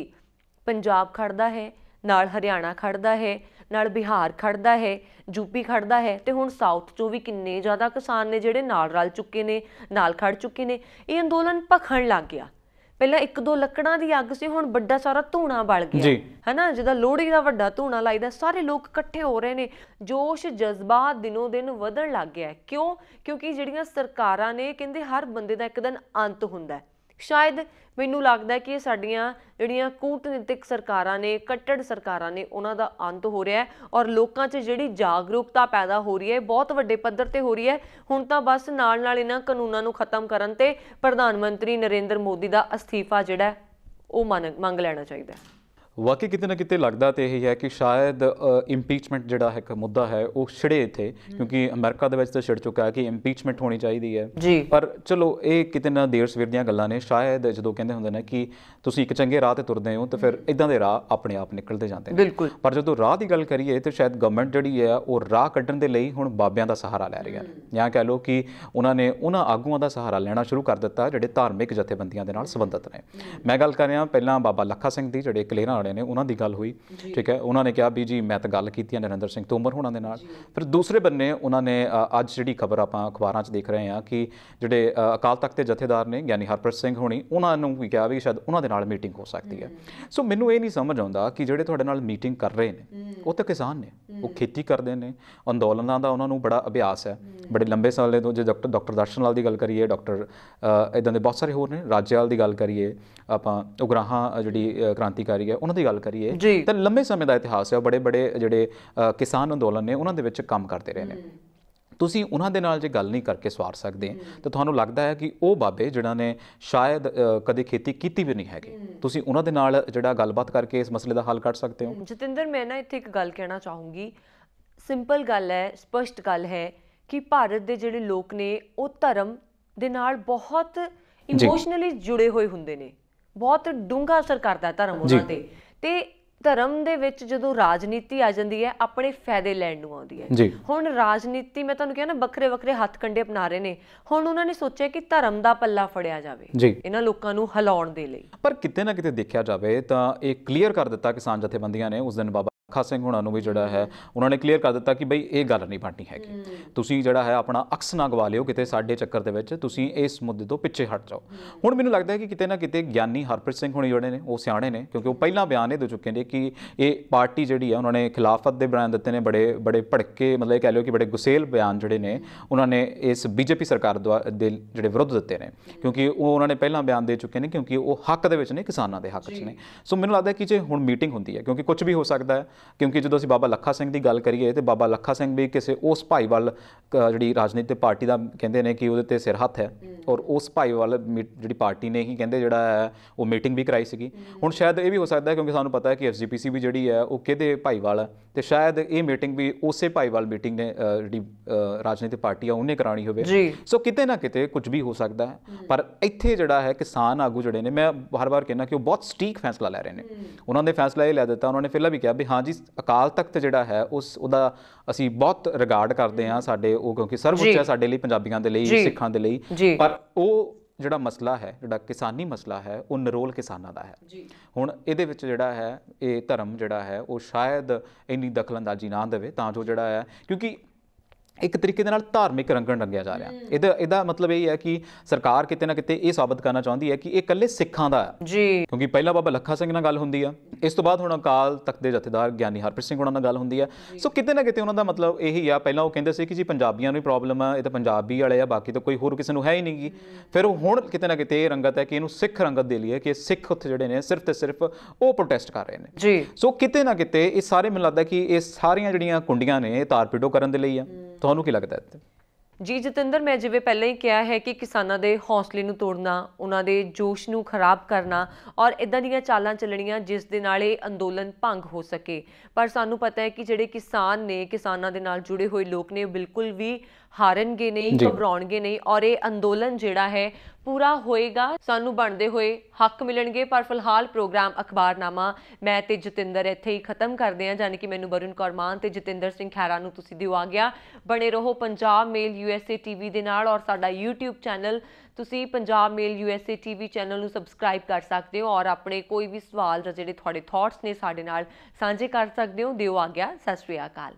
ਪੰਜਾਬ ਖੜਦਾ ਹੈ ਨਾਲ ਹਰਿਆਣਾ ਖੜਦਾ ਹੈ ਨਾਲ ਬਿਹਾਰ ਖੜਦਾ ਹੈ ਯੂਪੀ ਖੜਦਾ ਹੈ ਤੇ ਹੁਣ ਸਾਊਥ ਚੋਂ ਵੀ ਕਿੰਨੇ ਜ਼ਿਆਦਾ ਕਿਸਾਨ ਨੇ ਜਿਹੜੇ ਨਾਲ ਰਲ ਚੁੱਕੇ ਨੇ ਨਾਲ ਖੜ ਚੁੱਕੇ ਨੇ ਇਹ ਅੰਦੋਲਨ ਭਖਣ ਲੱਗ ਗਿਆ ਪਹਿਲਾਂ ਇੱਕ ਦੋ ਲੱਕੜਾਂ ਦੀ ਅੱਗ ਸੀ ਹੁਣ ਵੱਡਾ ਸਾਰਾ ਧੂਣਾ ਬਲ ਗਿਆ ਹੈਨਾ ਜਿਹਦਾ ਲੋਹੜੀ ਦਾ ਵੱਡਾ ਧੂਣਾ ਲਾਈਦਾ ਸਾਰੇ ਲੋਕ ਇਕੱਠੇ ਹੋ ਰਹੇ ਨੇ ਜੋਸ਼ ਜਜ਼ਬਾ ਦਿਨੋ ਦਿਨ ਵਧਣ ਲੱਗ ਗਿਆ ਕਿਉਂ ਕਿਉਂਕਿ ਜਿਹੜੀਆਂ ਸਰਕਾਰਾਂ ਨੇ ਕਹਿੰਦੇ ਹਰ ਬੰਦੇ ਦਾ ਇੱਕ ਦਿਨ ਅੰਤ ਹੁੰਦਾ ਹੈ ਸ਼ਾਇਦ ਮੈਨੂੰ ਲੱਗਦਾ ਕਿ ਸਾਡੀਆਂ ਜਿਹੜੀਆਂ ਕੂਟਨੀਤਿਕ ਸਰਕਾਰਾਂ ਨੇ ਕੱਟੜ ਸਰਕਾਰਾਂ ਨੇ ਉਹਨਾਂ ਦਾ ਅੰਤ ਹੋ ਰਿਹਾ ਹੈ ਔਰ ਲੋਕਾਂ 'ਚ ਜਿਹੜੀ ਜਾਗਰੂਕਤਾ ਪੈਦਾ ਹੋ ਰਹੀ ਹੈ ਬਹੁਤ ਵੱਡੇ ਪੱਧਰ ਤੇ ਹੋ ਰਹੀ ਹੈ ਹੁਣ ਤਾਂ ਬਸ ਨਾਲ ਨਾਲ ਇਹਨਾਂ ਕਾਨੂੰਨਾਂ ਨੂੰ ਖਤਮ ਕਰਨ ਤੇ ਪ੍ਰਧਾਨ ਮੰਤਰੀ ਨਰਿੰਦਰ ਮੋਦੀ ਦਾ ਅਸਤੀਫਾ ਜਿਹੜਾ ਉਹ ਮੰਗ ਲੈਣਾ ਚਾਹੀਦਾ ਹੈ ਵਾਕਈ ਕਿਤੇ ਨਾ ਕਿਤੇ ਲੱਗਦਾ ਤੇ ਇਹ ਹੈ ਕਿ ਸ਼ਾਇਦ ਇੰਪੀਚਮੈਂਟ ਜਿਹੜਾ ਹੈ ਇੱਕ ਮੁੱਦਾ ਹੈ ਉਹ ਛਿੜੇ ਇਥੇ ਕਿਉਂਕਿ ਅਮਰੀਕਾ ਦੇ ਵਿੱਚ ਤਾਂ ਛਿੜ ਚੁੱਕਾ ਹੈ ਕਿ ਇੰਪੀਚਮੈਂਟ ਹੋਣੀ ਚਾਹੀਦੀ ਹੈ ਪਰ ਚਲੋ ਇਹ ਕਿਤੇ ਨਾ ਦੇਰ ਸਵੇਰ ਦੀਆਂ ਗੱਲਾਂ ਨੇ ਸ਼ਾਇਦ ਜਦੋਂ ਕਹਿੰਦੇ ਹੁੰਦੇ ਨੇ ਕਿ ਤੁਸੀਂ ਇੱਕ ਚੰਗੇ ਰਾਹ ਤੇ ਤੁਰਦੇ ਹੋ ਤਾਂ ਫਿਰ ਇਦਾਂ ਦੇ ਰਾਹ ਆਪਣੇ ਆਪ ਨਿਕਲਦੇ ਜਾਂਦੇ ਨੇ ਪਰ ਜਦੋਂ ਰਾਹ ਦੀ ਗੱਲ ਕਰੀਏ ਤੇ ਸ਼ਾਇਦ ਗਵਰਨਮੈਂਟ ਜਿਹੜੀ ਹੈ ਉਹ ਰਾਹ ਕੱਢਣ ਦੇ ਲਈ ਹੁਣ ਬਾਬਿਆਂ ਦਾ ਸਹਾਰਾ ਲੈ ਰਹੀ ਹੈ ਜਾਂ ਕਹਿ ਲਓ ਕਿ ਉਹਨਾਂ ਨੇ ਉਹਨਾਂ ਆਗੂਆਂ ਦਾ ਸਹਾਰਾ ਲੈਣਾ ਸ਼ੁਰੂ ਕਰ ਦਿੱਤਾ ਜਿਹੜੇ ਧਾਰਮਿਕ ਜਥੇਬੰਦੀਆਂ ਦੇ ਨਾਲ ਸੰਬੰਧਿਤ ਨੇ ਮੈਂ ਗੱਲ ਕਰ ਰਿਹਾ ਪਹਿਲਾਂ ਬਾਬਾ ਲੱਖਾ ਸਿੰਘ ਦੀ ਜਿਹੜੇ ਕਲੇਰਾਂ ਵਾਲੇ ਨੇ ਉਹਨਾਂ ਦੀ ਗੱਲ ਹੋਈ ਠੀਕ ਹੈ ਉਹਨਾਂ ਨੇ ਕਿਹਾ ਵੀ ਜੀ ਮੈਂ ਤਾਂ ਗੱਲ ਕੀਤੀ ਹੈ ਨਰਿੰਦਰ ਸਿੰਘ ਤੋਮਰ ਹੋਣਾ ਦੇ ਨਾਲ ਫਿਰ ਦੂਸਰੇ ਬੰਨੇ ਉਹਨਾਂ ਨੇ ਅੱਜ ਜਿਹੜੀ ਖਬਰ ਆਪਾਂ ਅਖਬਾਰਾਂ 'ਚ ਦੇਖ ਰਹੇ ਹਾਂ ਕਿ ਜਿਹੜੇ ਅਕਾਲ ਤਖਤ ਦੇ ਜਥੇਦਾਰ ਨੇ ਗਿਆਨੀ ਹਰਪ੍ਰੀਤ ਸਿੰਘ ਹੋਣੀ ਉਹਨਾਂ ਨੂੰ ਵੀ ਕਿਹਾ ਵੀ ਸ਼ਾਇਦ ਉਹਨਾਂ ਦੇ ਨਾਲ ਮੀਟਿੰਗ ਹੋ ਸਕਦੀ ਹੈ ਸੋ ਮੈਨੂੰ ਇਹ ਨਹੀਂ ਸਮਝ ਆਉਂਦਾ ਕਿ ਜਿਹੜੇ ਤੁਹਾਡੇ ਨਾਲ ਮੀਟਿੰਗ ਕਰ ਰਹੇ ਨੇ ਉਹ ਤਾਂ ਕਿਸਾਨ ਨੇ ਉਹ ਖੇਤੀ ਕਰਦੇ ਨੇ ਅੰਦੋਲਨਾਂ ਦਾ ਉਹਨਾਂ ਨੂੰ ਬੜਾ ਅਭਿਆਸ ਹੈ ਬੜੇ ਲੰਬੇ ਸਮੇਂ ਤੋਂ ਜੇ ਡਾਕਟਰ ਡਾਕਟਰ ਦਰਸ਼ਨ ਲਾਲ ਦੀ ਗੱਲ ਕਰੀਏ ਡਾਕਟਰ ਇਦਾਂ ਦੇ ਬਹੁਤ ਸਾਰੇ ਹੋਰ ਨੇ ਰਾਜਿਆਲ ਦੀ ਗੱਲ ਕਰੀਏ ਆਪਾਂ ਉਗਰਾਹਾਂ ਜਿਹੜੀ ਕ੍ਰਾਂਤੀਕਾਰੀ ਹੈ ਉਹਨਾਂ ਦੀ ਗੱਲ ਕਰੀਏ ਤਾਂ ਲੰਮੇ ਸਮੇਂ ਦਾ ਇਤਿਹਾਸ ਹੈ ਬੜੇ ਬੜੇ ਜਿਹੜੇ ਕਿਸਾਨ ਅੰਦੋਲਨ ਨੇ ਉਹਨਾਂ ਦੇ ਵਿੱਚ ਕੰਮ ਕਰਦੇ ਰਹੇ ਨੇ ਤੁਸੀਂ ਉਹਨਾਂ ਦੇ ਨਾਲ ਜੇ ਗੱਲ ਨਹੀਂ ਕਰਕੇ ਸਵਾਰ ਸਕਦੇ ਤਾਂ ਤੁਹਾਨੂੰ ਲੱਗਦਾ ਹੈ ਕਿ ਉਹ ਬਾਬੇ ਜਿਹੜਾ ਨੇ ਸ਼ਾਇਦ ਕਦੇ ਖੇਤੀ ਕੀਤੀ ਵੀ ਨਹੀਂ ਹੈਗੀ ਤੁਸੀਂ ਉਹਨਾਂ ਦੇ ਨਾਲ ਜਿਹੜਾ ਗੱਲਬਾਤ ਕਰਕੇ ਇਸ ਮਸਲੇ ਦਾ ਹੱਲ ਕੱਢ ਸਕਦੇ ਹੋ ਜਤਿੰਦਰ ਮੈਂ ਨਾ ਇੱਥੇ ਇੱਕ ਗੱਲ ਕਹਿਣਾ ਚਾਹੂੰਗੀ ਸਿੰਪਲ ਗੱਲ ਹੈ ਸਪਸ਼ਟ ਗੱਲ ਹੈ ਕਿ ਭਾਰਤ ਦੇ ਜਿਹੜੇ ਲੋਕ ਨੇ ਉਹ ਧਰਮ ਦੇ ਨਾਲ ਬਹੁਤ ਇਮੋਸ਼ਨਲੀ ਜੁੜੇ ਹੋਏ ਹੁੰਦੇ ਨੇ ਬਹੁਤ ਡੂੰਘਾ ਅਸਰ ਕਰਦਾ ਧਰਮ ਉਹਨਾਂ ਤੇ ਤੇ ਧਰਮ ਦੇ ਵਿੱਚ ਜਦੋਂ ਰਾਜਨੀਤੀ ਆ ਜਾਂਦੀ ਹੈ ਆਪਣੇ ਫਾਇਦੇ ਲੈਣ ਨੂੰ ਆਉਂਦੀ ਹੈ ਹੁਣ ਰਾਜਨੀਤੀ ਮੈਂ ਤੁਹਾਨੂੰ ਕਿਹਾ ਨਾ ਵੱਖਰੇ ਵੱਖਰੇ ਹੱਥ ਕੰਡੇ ਅਪਣਾ ਰਹੇ ਨੇ ਹੁਣ ਉਹਨਾਂ ਨੇ ਸੋਚਿਆ ਕਿ ਧਰਮ ਦਾ ਪੱਲਾ ਫੜਿਆ ਜਾਵੇ ਇਹਨਾਂ ਲੋਕਾਂ ਨੂੰ ਹਲਾਉਣ ਦੇ ਲਈ ਪਰ ਕਿਤੇ ਨਾ ਕਿਤੇ ਦੇਖਿਆ ਜਾਵੇ ਤਾਂ ਇਹ ਕਲੀਅਰ ਕਰ ਦਿੱਤਾ ਕਿਸਾਨ ਜਥੇਬੰਦੀਆਂ ਨੇ ਉਸ ਦਿਨ ਬਾਬਾ ਖਾ ਸਿੰਘ ਹੁਣਾਂ ਨੂੰ ਵੀ ਜਿਹੜਾ ਹੈ ਉਹਨਾਂ ਨੇ ਕਲੀਅਰ ਕਰ ਦਿੱਤਾ ਕਿ ਬਈ ਇਹ ਗੱਲ ਨਹੀਂ ਬਣਨੀ ਹੈਗੀ ਤੁਸੀਂ ਜਿਹੜਾ ਹੈ ਆਪਣਾ ਅਕਸ ਨਾ ਗਵਾ ਲਿਓ ਕਿਤੇ ਸਾਡੇ ਚੱਕਰ ਦੇ ਵਿੱਚ ਤੁਸੀਂ ਇਸ ਮੁੱਦੇ ਤੋਂ ਪਿੱਛੇ ਹਟ ਜਾਓ ਹੁਣ ਮੈਨੂੰ ਲੱਗਦਾ ਹੈ ਕਿ ਕਿਤੇ ਨਾ ਕਿਤੇ ਗਿਆਨੀ ਹਰਪ੍ਰੀਤ ਸਿੰਘ ਹੁਣੇ ਜਿਹੜੇ ਨੇ ਉਹ ਸਿਆਣੇ ਨੇ ਕਿਉਂਕਿ ਉਹ ਪਹਿਲਾਂ ਬਿਆਨ ਇਹ ਦੇ ਚੁੱਕੇ ਨੇ ਕਿ ਇਹ ਪਾਰਟੀ ਜਿਹੜੀ ਹੈ ਉਹਨਾਂ ਨੇ ਖਿਲਾਫਤ ਦੇ ਬਿਆਨ ਦਿੱਤੇ ਨੇ ਬੜੇ ਬੜੇ ਭੜਕੇ ਮਤਲਬ ਇਹ ਕਹਿ ਲਿਓ ਕਿ ਬੜੇ ਗੁਸੇਲ ਬਿਆਨ ਜਿਹੜੇ ਨੇ ਉਹਨਾਂ ਨੇ ਇਸ ਬੀਜੇਪੀ ਸਰਕਾਰ ਦੇ ਜਿਹੜੇ ਵਿਰੁੱਧ ਦਿੱਤੇ ਨੇ ਕਿਉਂਕਿ ਉਹ ਉਹਨਾਂ ਨੇ ਪਹਿਲਾਂ ਬਿਆਨ ਦੇ ਚੁੱਕੇ ਨੇ ਕਿਉਂਕਿ ਉਹ ਹੱਕ ਦੇ ਵਿੱਚ ਨੇ ਕਿਸਾਨਾਂ ਦੇ ਹੱਕ 'ਚ ਨੇ ਸੋ ਮੈਨੂੰ ਲੱਗਦਾ ਕਿ ਜੇ ਹੁਣ ਮੀਟਿੰਗ ਹੁੰਦੀ ਹੈ ਕਿਉਂਕਿ ਕੁਝ ਵੀ ਹੋ ਸਕਦਾ ਹੈ ਕਿਉਂਕਿ ਜਦੋਂ ਅਸੀਂ ਬਾਬਾ ਲੱਖਾ ਸਿੰਘ ਦੀ ਗੱਲ ਕਰੀਏ ਤੇ ਬਾਬਾ ਲੱਖਾ ਸਿੰਘ ਵੀ ਕਿਸੇ ਉਸ ਭਾਈਵਾਲ ਜਿਹੜੀ ਰਾਜਨੀਤਿਕ ਪਾਰਟੀ ਦਾ ਕਹਿੰਦੇ ਨੇ ਕਿ ਉਹਦੇ ਤੇ ਸਿਰ ਹੱਥ ਹੈ ਔਰ ਉਸ ਭਾਈਵਾਲ ਜਿਹੜੀ ਪਾਰਟੀ ਨੇ ਹੀ ਕਹਿੰਦੇ ਜਿਹੜਾ ਹੈ ਉਹ ਮੀਟਿੰਗ ਵੀ ਕਰਾਈ ਸੀਗੀ ਹੁਣ ਸ਼ਾਇਦ ਇਹ ਵੀ ਹੋ ਸਕਦਾ ਹੈ ਕਿਉਂਕਿ ਸਾਨੂੰ ਪਤਾ ਹੈ ਕਿ ਐਫਜੀਪੀਸੀ ਵੀ ਜਿਹੜੀ ਹੈ ਉਹ ਕਿਹਦੇ ਭਾਈਵਾਲ ਤੇ ਸ਼ਾਇਦ ਇਹ ਮੀਟਿੰਗ ਵੀ ਉਸੇ ਭਾਈਵਾਲ ਮੀਟਿੰਗ ਨੇ ਜਿਹੜੀ ਰਾਜਨੀਤਿਕ ਪਾਰਟੀ ਆ ਉਹਨੇ ਕਰਾਣੀ ਹੋਵੇ ਸੋ ਕਿਤੇ ਨਾ ਕਿਤੇ ਕੁਝ ਵੀ ਹੋ ਸਕਦਾ ਹੈ ਪਰ ਇੱਥੇ ਜਿਹੜਾ ਹੈ ਕਿਸਾਨ ਆਗੂ ਜਿਹੜੇ ਨੇ ਮੈਂ ਹਰ ਵਾਰ ਕਹਿੰਦਾ ਕਿ ਉਹ ਬਹੁਤ ਸਟੀਕ ਫੈਸਲਾ ਲੈ ਰਹੇ ਨੇ ਉਹਨਾਂ ਨੇ ਫੈਸਲਾ ਇਹ ਲੈ ਦਿੱਤਾ ਉਹਨਾਂ ਨੇ ਫਿਰ ਵੀ ਕਿਹਾ ਵੀ ਹਾਂ ਜੀ ਅਕਾਲ ਤਖਤ ਜਿਹੜਾ ਹੈ ਉਸ ਉਹਦਾ ਅਸੀਂ ਬਹੁਤ ਰਿਗਾਰਡ ਕਰਦੇ ਹਾਂ ਸਾਡੇ ਉਹ ਕਿਉਂਕਿ ਸਰਵਉੱਚ ਹੈ ਸਾਡੇ ਲਈ ਪੰਜਾਬੀਆਂ ਦੇ ਲਈ ਸਿੱਖਾਂ ਦੇ ਲਈ ਪਰ ਉਹ ਜਿਹੜਾ ਮਸਲਾ ਹੈ ਜਿਹੜਾ ਕਿਸਾਨੀ ਮਸਲਾ ਹੈ ਉਹ ਨਰੋਲ ਕਿਸਾਨਾਂ ਦਾ ਹੈ ਹੁਣ ਇਹਦੇ ਵਿੱਚ ਜਿਹੜਾ ਹੈ ਇਹ ਧਰਮ ਜਿਹੜਾ ਹੈ ਉਹ ਸ਼ਾਇਦ ਇੰਨੀ ਦਖਲਅੰਦਾਜ਼ੀ ਨਾ ਦੇਵੇ ਤਾਂ ਜੋ ਜਿਹੜਾ ਹੈ ਕਿਉਂਕਿ ਇੱਕ ਤਰੀਕੇ ਦੇ ਨਾਲ ਧਾਰਮਿਕ ਰੰਗਣ ਰੰਗਿਆ ਜਾ ਰਿਹਾ ਇਹਦਾ ਇਹਦਾ ਮਤਲਬ ਇਹ ਹੈ ਕਿ ਸਰਕਾਰ ਕਿਤੇ ਨਾ ਕਿਤੇ ਇਹ ਸਾਬਤ ਕਰਨਾ ਚਾਹੁੰਦੀ ਹੈ ਕਿ ਇਹ ਇਕੱਲੇ ਸਿੱਖਾਂ ਦਾ ਹੈ ਜੀ ਕਿਉਂਕਿ ਪਹਿਲਾਂ ਬਾਬਾ ਲੱਖਾ ਸਿੰਘ ਨਾਲ ਗੱਲ ਹੁੰਦੀ ਆ ਇਸ ਤੋਂ ਬਾਅਦ ਹੁਣ ਅਕਾਲ ਤਖਤ ਦੇ ਜਥੇਦਾਰ ਗਿਆਨੀ ਹਰਪ੍ਰੀਤ ਸਿੰਘ ਉਹਨਾਂ ਨਾਲ ਗੱਲ ਹੁੰਦੀ ਆ ਸੋ ਕਿਤੇ ਨਾ ਕਿਤੇ ਉਹਨਾਂ ਦਾ ਮਤਲਬ ਇਹੀ ਆ ਪਹਿਲਾਂ ਉਹ ਕਹਿੰਦੇ ਸੀ ਕਿ ਜੀ ਪੰਜਾਬੀਆਂ ਨੂੰ ਹੀ ਪ੍ਰੋਬਲਮ ਆ ਇਹ ਤਾਂ ਪੰਜਾਬੀ ਵਾਲੇ ਆ ਬਾਕੀ ਤਾਂ ਕੋਈ ਹੋਰ ਕਿਸੇ ਨੂੰ ਹੈ ਹੀ ਨਹੀਂਗੀ ਫਿਰ ਹੁਣ ਕਿਤੇ ਨਾ ਕਿਤੇ ਇਹ ਰੰਗਤ ਹੈ ਕਿ ਇਹਨੂੰ ਸਿੱਖ ਰੰਗਤ ਦੇ ਲਈ ਹੈ ਕਿ ਸਿੱਖ ਉੱਥੇ ਜਿਹੜੇ ਨੇ ਸਿਰਫ ਤੇ ਸਿਰਫ ਉਹ ਪ੍ਰੋਟੈਸਟ ਕਰ ਰਹੇ ਨੇ ਜੀ ਸੋ ਕਿਤੇ ਨਾ ਕਿਤੇ ਇਹ ਸਾਰੇ ਮਿਲਦਾ ਕਿ ਇਹ ਸਾਰੀਆਂ ਜਿਹੜੀਆਂ ਕੁੰਡੀਆਂ ਨੇ ਤਾਰਪੀਡੋ ਕਰਨ ਦੇ ਲਈ ਆ ਤੁਹਾਨੂੰ ਕੀ ਲੱਗਦਾ ਹੈ ਜੀ ਜਤਿੰਦਰ ਮੈਂ ਜਿਵੇਂ ਪਹਿਲਾਂ ਹੀ ਕਿਹਾ ਹੈ ਕਿ ਕਿਸਾਨਾਂ ਦੇ ਹੌਸਲੇ ਨੂੰ ਤੋੜਨਾ ਉਹਨਾਂ ਦੇ ਜੋਸ਼ ਨੂੰ ਖਰਾਬ ਕਰਨਾ ਔਰ ਇਦਾਂ ਦੀਆਂ ਚਾਲਾਂ ਚੱਲਣੀਆਂ ਜਿਸ ਦੇ ਨਾਲ ਇਹ ਅੰਦੋਲਨ ਭੰਗ ਹੋ ਸਕੇ ਪਰ ਸਾਨੂੰ ਪਤਾ ਹੈ ਕਿ ਜਿਹੜੇ ਕਿਸਾਨ ਨੇ ਕਿਸਾਨਾਂ ਦੇ ਨਾਲ ਜੁੜੇ ਹੋਏ ਲੋਕ ਨੇ ਬਿਲਕੁਲ ਵੀ ਹਾਰਨਗੇ ਨਹੀਂ ਘਬਰਾਉਣਗੇ ਨਹੀਂ ਔਰ ਇਹ ਅੰਦੋਲਨ ਜਿਹੜਾ ਹੈ ਪੂਰਾ ਹੋਏਗਾ ਸਾਨੂੰ ਬਣਦੇ ਹੋਏ ਹੱਕ ਮਿਲਣਗੇ ਪਰ ਫਿਲਹਾਲ ਪ੍ਰੋਗਰਾਮ ਅਖਬਾਰਨਾਮਾ ਮੈਂ ਤੇ ਜਤਿੰਦਰ ਇੱਥੇ ਹੀ ਖਤਮ ਕਰਦੇ ਹਾਂ ਜਾਨਕਿ ਮੈਨੂੰ ਵਰੁਣ ਕੌਰਮਾਨ ਤੇ ਜਤਿੰਦਰ ਸਿੰਘ ਖੈਰਾ ਨੂੰ ਤੁਸੀਂ ਦਿਓ ਆ ਗਿਆ ਬਣੇ ਰਹੋ ਪੰਜਾਬ ਮੇਲ ਯੂਐਸਏ ਟੀਵੀ ਦੇ ਨਾਲ ਔਰ ਸਾਡਾ YouTube ਚੈਨਲ ਤੁਸੀਂ Punjab Mail USA TV channel ਨੂੰ ਸਬਸਕ੍ਰਾਈਬ ਕਰ ਸਕਦੇ ਹੋ ਔਰ ਆਪਣੇ ਕੋਈ ਵੀ ਸਵਾਲ ਜਾਂ ਜਿਹੜੇ ਤੁਹਾਡੇ ਥਾਟਸ ਨੇ ਸਾਡੇ ਨਾਲ ਸਾਂਝੇ ਕਰ ਸਕਦੇ ਹੋ ਦਿਓ ਆ ਗਿਆ ਸਤਿ ਸ਼੍ਰੀ ਅਕਾਲ